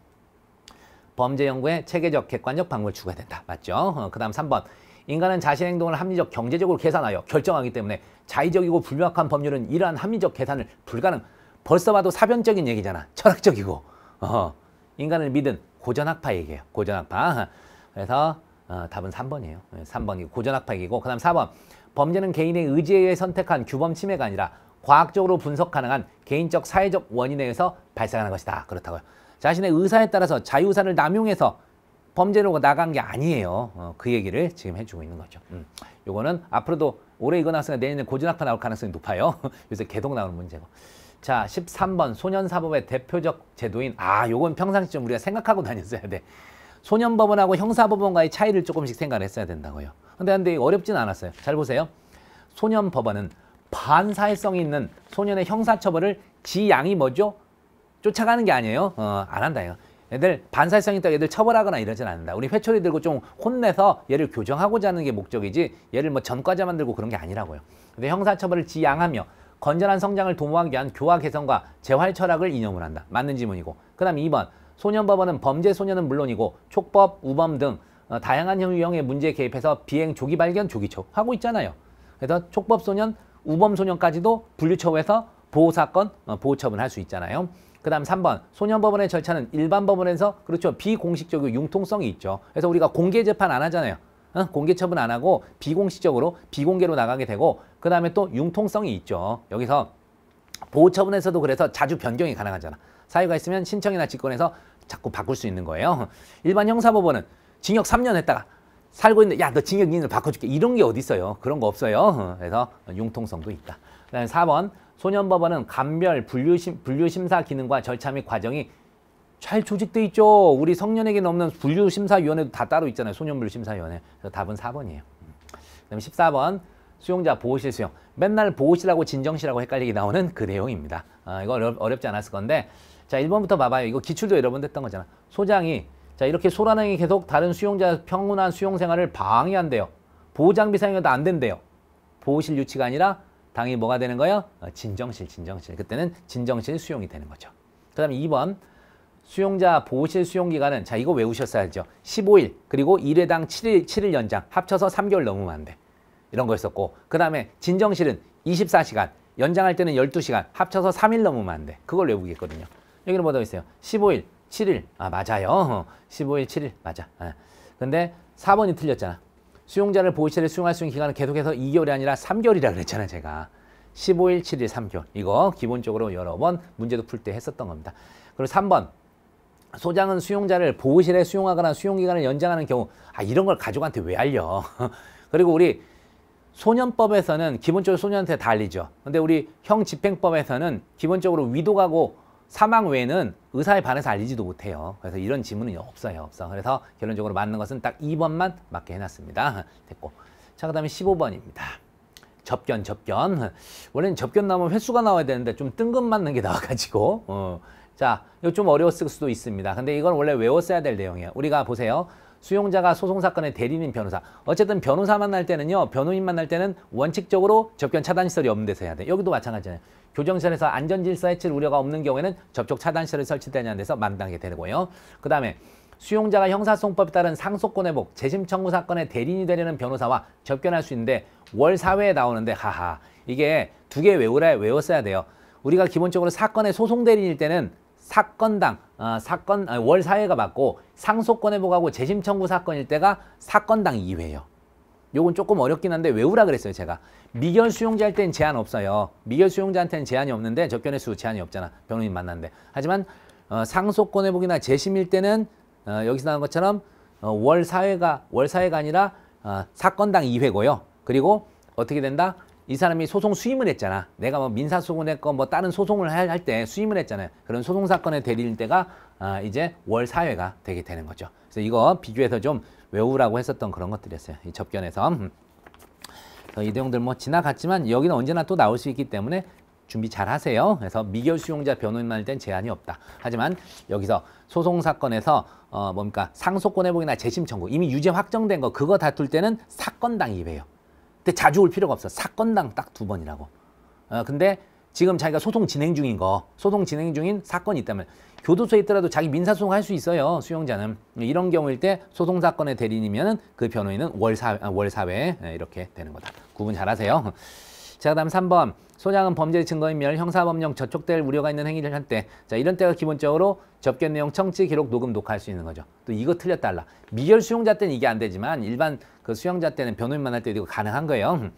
범죄 연구에 체계적 객관적 방법을 추구해야 된다. 맞죠? 어, 그다음 삼번 인간은 자신의 행동을 합리적 경제적으로 계산하여 결정하기 때문에 자의적이고 불명확한 법률은 이러한 합리적 계산을 불가능. 벌써 봐도 사변적인 얘기잖아. 철학적이고. 어, 인간을 믿은 고전학파 얘기예요. 고전학파. 그래서 어, 답은 삼번이에요삼번이 네, 고전학파 고 얘기고 그다음 사번 범죄는 개인의 의지에 의해 선택한 규범 침해가 아니라 과학적으로 분석 가능한 개인적 사회적 원인에 의해서 발생하는 것이다. 그렇다고요. 자신의 의사에 따라서 자유의사를 남용해서 범죄로 나간 게 아니에요. 어, 그 얘기를 지금 해주고 있는 거죠. 음. 요거는 앞으로도 올해 이거 나왔으니까 내년에 고진학파 나올 가능성이 높아요. 요새 계속 나오는 문제고. 자, 십삼 번 소년사법의 대표적 제도인 아, 요건 평상시 좀 우리가 생각하고 다녔어야 돼. 소년법원하고 형사법원과의 차이를 조금씩 생각을 했어야 된다고요. 근데 근데 어렵진 않았어요. 잘 보세요. 소년 법원은 반사회성이 있는 소년의 형사처벌을 지양이 뭐죠? 쫓아가는 게 아니에요. 어, 안 한다요. 애들 반사회성 이 있다 애들 처벌하거나 이러진 않는다. 우리 회초리 들고 좀 혼내서 얘를 교정하고자 하는 게 목적이지 얘를 뭐 전과자 만들고 그런 게 아니라고요. 근데 형사처벌을 지양하며 건전한 성장을 도모하기 위한 교화 개선과 재활 철학을 인용을 한다. 맞는 지문이고. 그 다음 2번 소년법원은 범죄 소년은 물론이고 촉법, 우범 등 어, 다양한 형 유형의 문제에 개입해서 비행 조기 발견 조기 처 하고 있잖아요. 그래서 촉법소년, 우범소년까지도 분류처우해서 보호사건, 어, 보호처분 할수 있잖아요. 그 다음 3번 소년법원의 절차는 일반 법원에서 그렇죠. 비공식적으로 융통성이 있죠. 그래서 우리가 공개 재판 안 하잖아요. 어? 공개 처분 안 하고 비공식적으로 비공개로 나가게 되고 그 다음에 또 융통성이 있죠. 여기서 보호처분에서도 그래서 자주 변경이 가능하잖아. 사유가 있으면 신청이나 직권에서 자꾸 바꿀 수 있는 거예요. 일반 형사법원은 징역 3년 했다가 살고 있는데 야 너 징역 2년 바꿔줄게 이런 게 어디 있어요 그런 거 없어요 어, 그래서 융통성도 있다 그다음에 4번 소년법원은 감별 분류심, 분류심사 기능과 절차 및 과정이 잘 조직돼 있죠 우리 성년에게 넘는 분류심사위원회도 다 따로 있잖아요 소년분류심사위원회 그래서 답은 4번이에요 음. 그다음에 14번 수용자 보호실 수용 맨날 보호실하고 진정실하고 헷갈리게 나오는 그 내용입니다 아, 이거 어렵, 어렵지 않았을 건데 자 1번부터 봐봐요 이거 기출도 여러분 했던 거잖아 소장이 자 이렇게 소란행이 계속 다른 수용자 평온한 수용 생활을 방해한대요. 보호장비 사용해도 안 된대요. 보호실 유치가 아니라 당이 뭐가 되는 거예요? 어, 진정실, 진정실. 그때는 진정실 수용이 되는 거죠. 그 다음에 2번 수용자 보호실 수용기간은 자 이거 외우셨어야죠. 15일 그리고 1회당 7일, 7일 연장 합쳐서 3개월 넘으면 안 돼. 이런 거였었고 그 다음에 진정실은 24시간 연장할 때는 12시간 합쳐서 3일 넘으면 안 돼. 그걸 외우겠거든요. 여기는 뭐더 있어요? 15일 7일. 아, 맞아요. 15일, 7일. 맞아. 아. 근데 4번이 틀렸잖아. 수용자를 보호시설에 수용할 수 있는 기간은 계속해서 2개월이 아니라 3개월이라 그랬잖아요, 제가. 15일, 7일, 3개월. 이거 기본적으로 여러 번 문제도 풀 때 했었던 겁니다. 그리고 3번. 소장은 수용자를 보호실에 수용하거나 수용기간을 연장하는 경우 아 이런 걸 가족한테 왜 알려 그리고 우리 소년법에서는 기본적으로 소년한테 다 알리죠 근데 우리 형집행법에서는 기본적으로 위독하고 사망 외에는 의사에 반해서 알리지도 못해요. 그래서 이런 지문은 없어요. 없어. 그래서 결론적으로 맞는 것은 딱 2번만 맞게 해놨습니다. 됐고. 자, 그 다음에 15번입니다. 접견, 접견. 원래는 접견 나오면 횟수가 나와야 되는데 좀 뜬금 맞는 게 나와가지고. 어. 자, 이거 좀 어려웠을 수도 있습니다. 근데 이건 원래 외웠어야 될 내용이에요. 우리가 보세요. 수용자가 소송 사건의 대리인 변호사. 어쨌든 변호사 만날 때는요. 변호인 만날 때는 원칙적으로 접견 차단 시설이 없는 데서 해야 돼. 여기도 마찬가지잖아요. 교정실에서 안전질서 해칠 우려가 없는 경우에는 접촉 차단 시설이 설치되는 냐 데서 만당하게 되고요. 그다음에 수용자가 형사소송법에 따른 상속권 회복, 재심 청구 사건의 대리인이 되려는 변호사와 접견할 수 있는데 월 4회에 나오는데 하하 이게 두 개 외우라 외웠어야 돼요. 우리가 기본적으로 사건의 소송 대리인일 때는 사건당 어, 사건 아니, 월 4회가 맞고 상속권 회복하고 재심 청구 사건일 때가 사건당 2회예요. 요건 조금 어렵긴 한데 외우라 그랬어요 제가 미결 수용자일 땐 제한 없어요 미결 수용자한테는 제한이 없는데 적견의 수 제한이 없잖아 변호인 만났는데 하지만 어, 상속권 회복이나 재심일 때는 어, 여기서 나온 것처럼 어, 월사회가월사회가 아니라 어, 사건당 2회고요 그리고 어떻게 된다 이 사람이 소송 수임을 했잖아. 내가 뭐 민사소송을 했건 뭐 다른 소송을 할 때 수임을 했잖아요. 그런 소송 사건에 대리인 때가 아, 이제 월 4회가 되게 되는 거죠. 그래서 이거 비교해서 좀 외우라고 했었던 그런 것들이었어요. 이 접견에서. 음. 이 내용들 뭐 지나갔지만 여기는 언제나 또 나올 수 있기 때문에 준비 잘 하세요. 그래서 미결 수용자 변호인만일 땐 제한이 없다. 하지만 여기서 소송 사건에서 어 뭡니까 상속권 회복이나 재심 청구 이미 유죄 확정된 거 그거 다툴 때는 사건당 입이에요 근데 자주 올 필요가 없어. 사건당 딱 두 번이라고. 어, 근데 지금 자기가 소송 진행 중인 거, 소송 진행 중인 사건이 있다면 교도소에 있더라도 자기 민사소송 할 수 있어요. 수용자는. 이런 경우일 때 소송 사건의 대리인이면 그 변호인은 월, 사, 아, 월사회 네, 이렇게 되는 거다. 구분 잘하세요. 자, 다음 3번. 소장은 범죄 증거인멸, 형사법령 저촉될 우려가 있는 행위를 한 때, 자, 이런 때가 기본적으로 접견 내용 청취, 기록, 녹음, 녹화할 수 있는 거죠. 또 이거 틀렸다 달라. 미결 수용자 때는 이게 안 되지만 일반 그 수용자 때는 변호인만 날때 이거 가능한 거예요.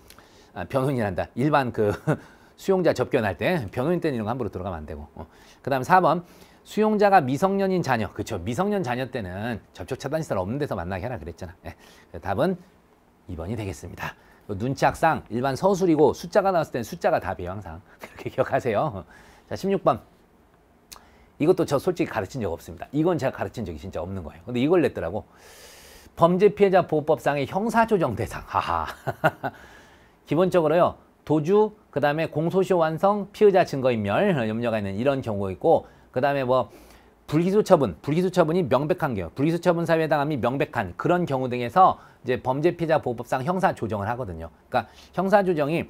아, 변호인이란다. 일반 그 수용자 접견할 때 변호인 때는 이런 거 함부로 들어가면 안 되고. 어. 그다음 4번. 수용자가 미성년인 자녀, 그렇죠. 미성년 자녀 때는 접촉 차단 시설 없는 데서 만나게 하라 그랬잖아. 예. 그 답은 2번이 되겠습니다. 눈치악상 일반 서술이고 숫자가 나왔을 땐 숫자가 답이에요 항상 그렇게 기억하세요 자 16번 이것도 저 솔직히 가르친 적 없습니다 이건 제가 가르친 적이 진짜 없는 거예요 근데 이걸 냈더라고 범죄 피해자 보호법상의 형사조정 대상 하하 기본적으로요 도주 그 다음에 공소시효 완성 피의자 증거인멸 염려가 있는 이런 경우 있고 그 다음에 뭐 불기소 처분, 불기소 처분이 명백한 게요. 불기소 처분 사유에 해당함이 명백한 그런 경우 등에서 이제 범죄 피해자 보호법상 형사 조정을 하거든요. 그러니까 형사 조정이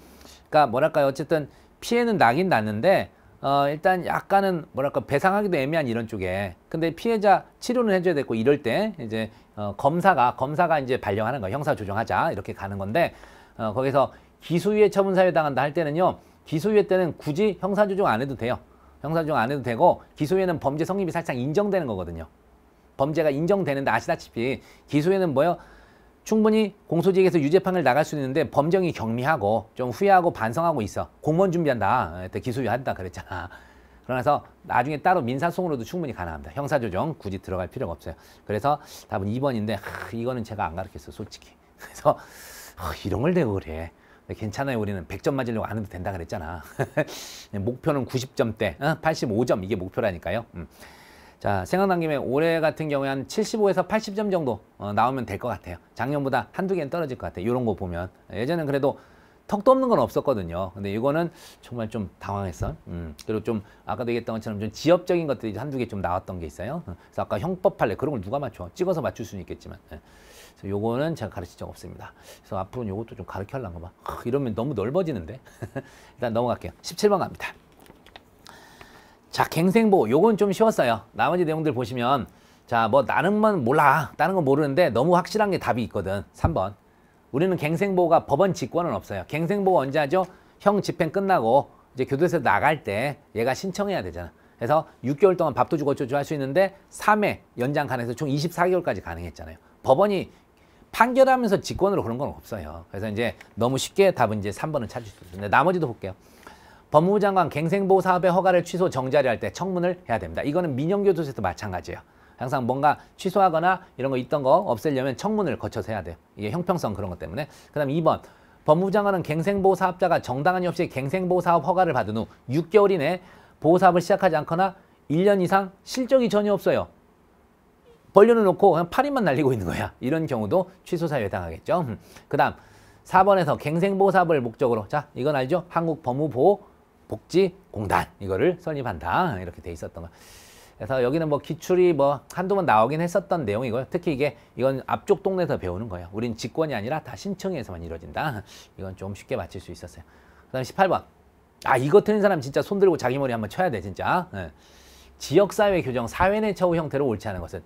그러니까 뭐랄까요? 어쨌든 피해는 나긴 났는데 어 일단 약간은 뭐랄까 배상하기도 애매한 이런 쪽에 근데 피해자 치료는 해줘야 되고 이럴 때 이제 어 검사가 검사가 이제 발령하는 거 형사 조정하자 이렇게 가는 건데 어 거기서 기소유예 처분 사유에 해당한다 할 때는요. 기소유예 때는 굳이 형사 조정 안 해도 돼요. 형사조정안 해도 되고 기소에는 범죄 성립이 살짝 인정되는 거거든요. 범죄가 인정되는데 아시다시피 기소에는 뭐요? 충분히 공소지역에서 유죄판을 나갈 수 있는데 범정이 경미하고 좀 후회하고 반성하고 있어. 공무원 준비한다. 기소유한다 그랬잖아. 그러면서 나중에 따로 민사소송으로도 충분히 가능합니다. 형사조정 굳이 들어갈 필요가 없어요. 그래서 답은 2번인데 하, 이거는 제가 안 가르쳤어 솔직히. 그래서 하, 이런 걸대고 그래. 네, 괜찮아요 우리는 100점 맞으려고 안 해도 된다 그랬잖아 네, 목표는 90점대 85점 어? 이게 목표라니까요 음. 자 생각난 김에 올해 같은 경우에 한 75에서 80점 정도 어, 나오면 될 것 같아요 작년보다 한두 개는 떨어질 것 같아요 이런 거 보면 예전엔 그래도 턱도 없는 건 없었거든요. 근데 이거는 정말 좀 당황했어. 음. 그리고 좀 아까도 얘기했던 것처럼 좀 지엽적인 것들이 한두 개 좀 나왔던 게 있어요. 어, 그래서 아까 형법 판례 그런 걸 누가 맞춰? 찍어서 맞출 수는 있겠지만. 예. 그래서 요거는 제가 가르치적 없습니다. 그래서 앞으로는 요것도 좀 가르쳐 하려고 봐. 이러면 너무 넓어지는데. 일단 넘어갈게요. 17번 갑니다. 자, 갱생보. 요건 좀 쉬웠어요. 나머지 내용들 보시면 자, 뭐 나는 건 몰라. 다른 건 모르는데 너무 확실한 게 답이 있거든. 3번. 우리는 갱생보가 법원 직권은 없어요. 갱생보호 언제 하죠? 형 집행 끝나고 이제 교도소에서 나갈 때 얘가 신청해야 되잖아. 그래서 6개월 동안 밥도 주고 어쩌고 할수 있는데 3회 연장 가능해서 총 24개월까지 가능했잖아요. 법원이 판결하면서 직권으로 그런 건 없어요. 그래서 이제 너무 쉽게 답은 이제 3번을 찾을 수있습니다 나머지도 볼게요. 법무부 장관 갱생보호 사업의 허가를 취소 정자리할 때 청문을 해야 됩니다. 이거는 민영교도소에도 마찬가지예요. 항상 뭔가 취소하거나 이런 거 있던 거 없애려면 청문을 거쳐서 해야 돼요. 이게 형평성 그런 것 때문에. 그 다음 2번. 법무부 장관은 갱생보호 사업자가 정당한 이유 없이 갱생보호 사업 허가를 받은 후 6개월 이내 보호 사업을 시작하지 않거나 1년 이상 실적이 전혀 없어요. 벌려놓고 그냥 파리만 날리고 있는 거야. 이런 경우도 취소 사유에 해당하겠죠. 음. 그 다음 4번에서 갱생보호사을 목적으로 자 이건 알죠? 한국법무보복지공단 이거를 설립한다. 이렇게 돼 있었던 거 그래서 여기는 뭐 기출이 뭐 한두 번 나오긴 했었던 내용이고요. 특히 이게 이건 앞쪽 동네에서 배우는 거예요. 우린 직권이 아니라 다 신청해서만 이루어진다. 이건 좀 쉽게 맞힐 수 있었어요. 그 다음 18번. 아 이거 틀린 사람 진짜 손 들고 자기 머리 한번 쳐야 돼 진짜. 네. 지역사회 규정 사회 내 처우 형태로 옳지 않은 것은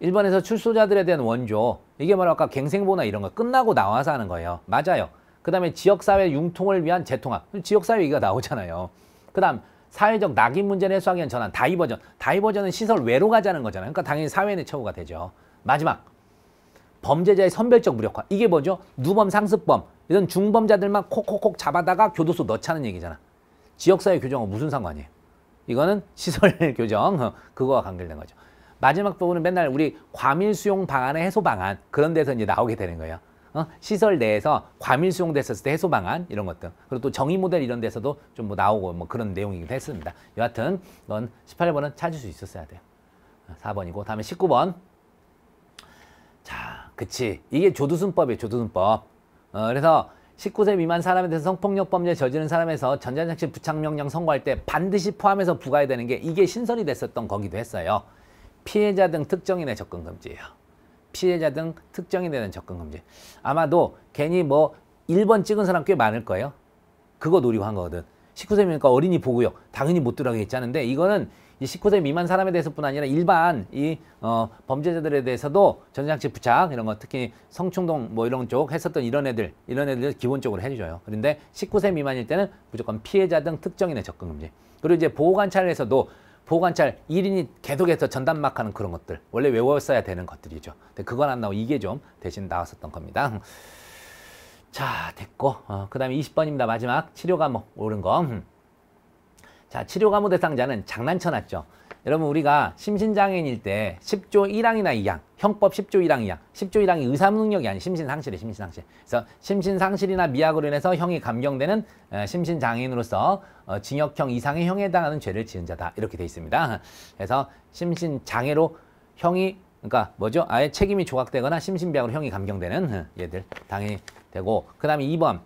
일본에서 출소자들에 대한 원조 이게 뭐로 아까 갱생보나 이런 거 끝나고 나와서 하는 거예요. 맞아요. 그 다음에 지역사회 융통을 위한 재통합. 지역사회 얘기가 나오잖아요. 그 다음 사회적 낙인 문제를 해소하기 위한 전환. 다이버전. 다이버전은 시설 외로 가자는 거잖아요. 그러니까 당연히 사회내 처우가 되죠. 마지막. 범죄자의 선별적 무력화. 이게 뭐죠? 누범, 상습범. 이런 중범자들만 콕콕콕 잡아다가 교도소 넣자는 얘기잖아. 지역사회 교정은 무슨 상관이에요? 이거는 시설 교정. 어, 그거와 관계된 거죠. 마지막 부분은 맨날 우리 과밀 수용 방안의 해소 방안 그런 데서 이제 나오게 되는 거예요. 어? 시설 내에서 과밀 수용됐을때 해소 방안 이런 것들 그리고 또 정의 모델 이런 데서도 좀 뭐 나오고 뭐 그런 내용이기도 했습니다. 여하튼 이건 18번은 찾을 수 있었어야 돼요. 4번이고 어, 다음에 19번 자 그치 이게 조두순법이에요 조두순법 어, 그래서 19세 미만 사람에 대해서 성폭력 범죄 저지른 사람에서 전자장치 부착명령 선고할 때 반드시 포함해서 부과해야 되는 게 이게 신설이 됐었던 거기도 했어요. 피해자 등 특정인의 접근 금지예요. 피해자 등 특정인에 대한 접근 금지. 아마도 괜히 뭐 1번 찍은 사람 꽤 많을 거예요. 그거 노리고 한 거거든. 19세이니까 어린이 보고요. 당연히 못 들어가게 했자는데 이거는 이 19세 미만 사람에 대해서뿐 아니라 일반 이 어, 범죄자들에 대해서도 전장치 부착 이런 거 특히 성충동 뭐 이런 쪽 했었던 이런 애들 이런 애들 기본적으로 해줘요. 그런데 19세 미만일 때는 무조건 피해자 등 특정인의 접근 금지. 그리고 이제 보호관찰에서도 보관찰 1인이 계속해서 전담막하는 그런 것들 원래 외웠어야 되는 것들이죠. 근데 그건 안 나오고 이게 좀 대신 나왔었던 겁니다. 자 됐고 어, 그 다음에 20번입니다. 마지막 치료 과목 오른 거. 음. 자 치료 과목 대상자는 장난쳐 놨죠. 여러분 우리가 심신장애인일 때 10조 1항이나 2항, 형법 10조 1항 2항, 10조 1항이 의사능력이 아닌 심신상실이 심신상실. 그래서 심신상실이나 미약으로 인해서 형이 감경되는 심신장애인으로서 어, 징역형 이상의 형에 해당하는 죄를 지은 자다 이렇게 돼 있습니다. 그래서 심신장애로 형이 그러니까 뭐죠? 아예 책임이 조각되거나 심신병으로 형이 감경되는 얘들 어, 당연히 되고 그 다음에 2번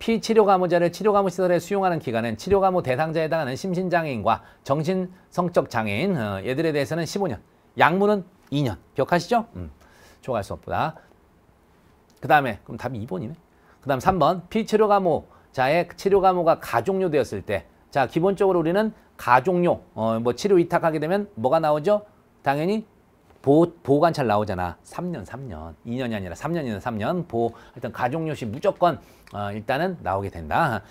피치료 감호자를 치료 감호 시설에 수용하는 기간은 치료 감호 대상자에 해당하는 심신장애인과 정신성적 장애인 어, 얘들에 대해서는 15년, 약물은 2년. 기억하시죠? 음, 조할수 없다. 그 다음에 그럼 답이 2번이네. 그 다음 3번 피치료 감호자의 치료 감호가 가종료되었을 때 자, 기본적으로 우리는 가종료, 어, 뭐 치료 위탁하게 되면 뭐가 나오죠? 당연히 보호, 보호관찰 나오잖아. 3년, 3년. 2년이 아니라 3년이나 3년. 보호, 하여튼 가족료시 무조건 어, 일단은 나오게 된다.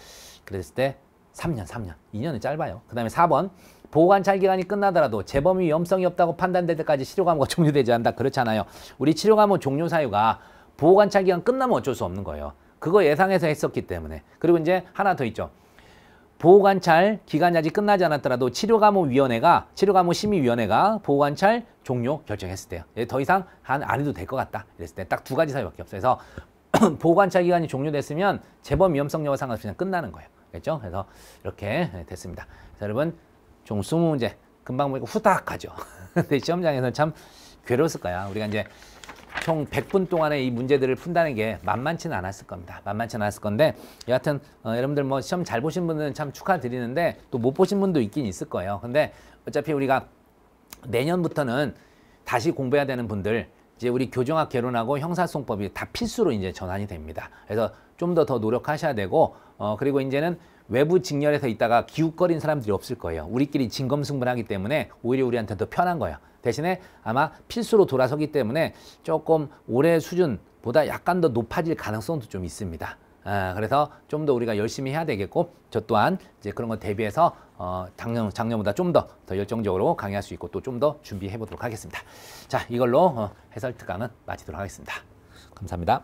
그랬을 때 3년, 3년, 2년은 짧아요. 그 다음에 4번 보관찰 기간이 끝나더라도 재범이 위험성이 없다고 판단될 때까지 치료 감호가 종료되지 않는다. 그렇잖아요. 우리 치료 감호 종료 사유가 보호관찰 기간 끝나면 어쩔 수 없는 거예요. 그거 예상해서 했었기 때문에. 그리고 이제 하나 더 있죠. 보호관찰 기간이 아직 끝나지 않았더라도 치료감호위원회가치료감호심의위원회가 보호관찰 종료 결정했을 때요. 예, 더 이상 한, 안 해도 될 것 같다. 이랬을 때 딱 두 가지 사유밖에 없어요. 그래서 보관차 기간이 종료됐으면 재범 위험성 여부 상관없이 그냥 끝나는 거예요. 그렇죠? 그래서 이렇게 됐습니다. 자, 여러분 종 20문제 금방 보니까 후딱 가죠. 근데 시험장에서는 참 괴로웠을 거야. 우리가 이제 총 100분 동안에 이 문제들을 푼다는 게 만만치는 않았을 겁니다. 만만치는 않았을 건데 여하튼 어, 여러분들 뭐 시험 잘 보신 분들은 참 축하드리는데 또 못 보신 분도 있긴 있을 거예요. 근데 어차피 우리가 내년부터는 다시 공부해야 되는 분들 이제 우리 교정학 개론하고 형사소송법이 다 필수로 이제 전환이 됩니다. 그래서 좀 더더 더 노력하셔야 되고 어 그리고 이제는 외부 직렬에서 있다가 기웃거린 사람들이 없을 거예요. 우리끼리 진검승부하기 때문에 오히려 우리한테 더 편한 거예요. 대신에 아마 필수로 돌아서기 때문에 조금 올해 수준보다 약간 더 높아질 가능성도 좀 있습니다. 아, 그래서 좀 더 우리가 열심히 해야 되겠고 저 또한 이제 그런 거 대비해서 어, 작년, 작년보다 좀 더더 더 열정적으로 강의할 수 있고 또 좀 더 준비해 보도록 하겠습니다. 자 이걸로 어, 해설 특강은 마치도록 하겠습니다. 감사합니다.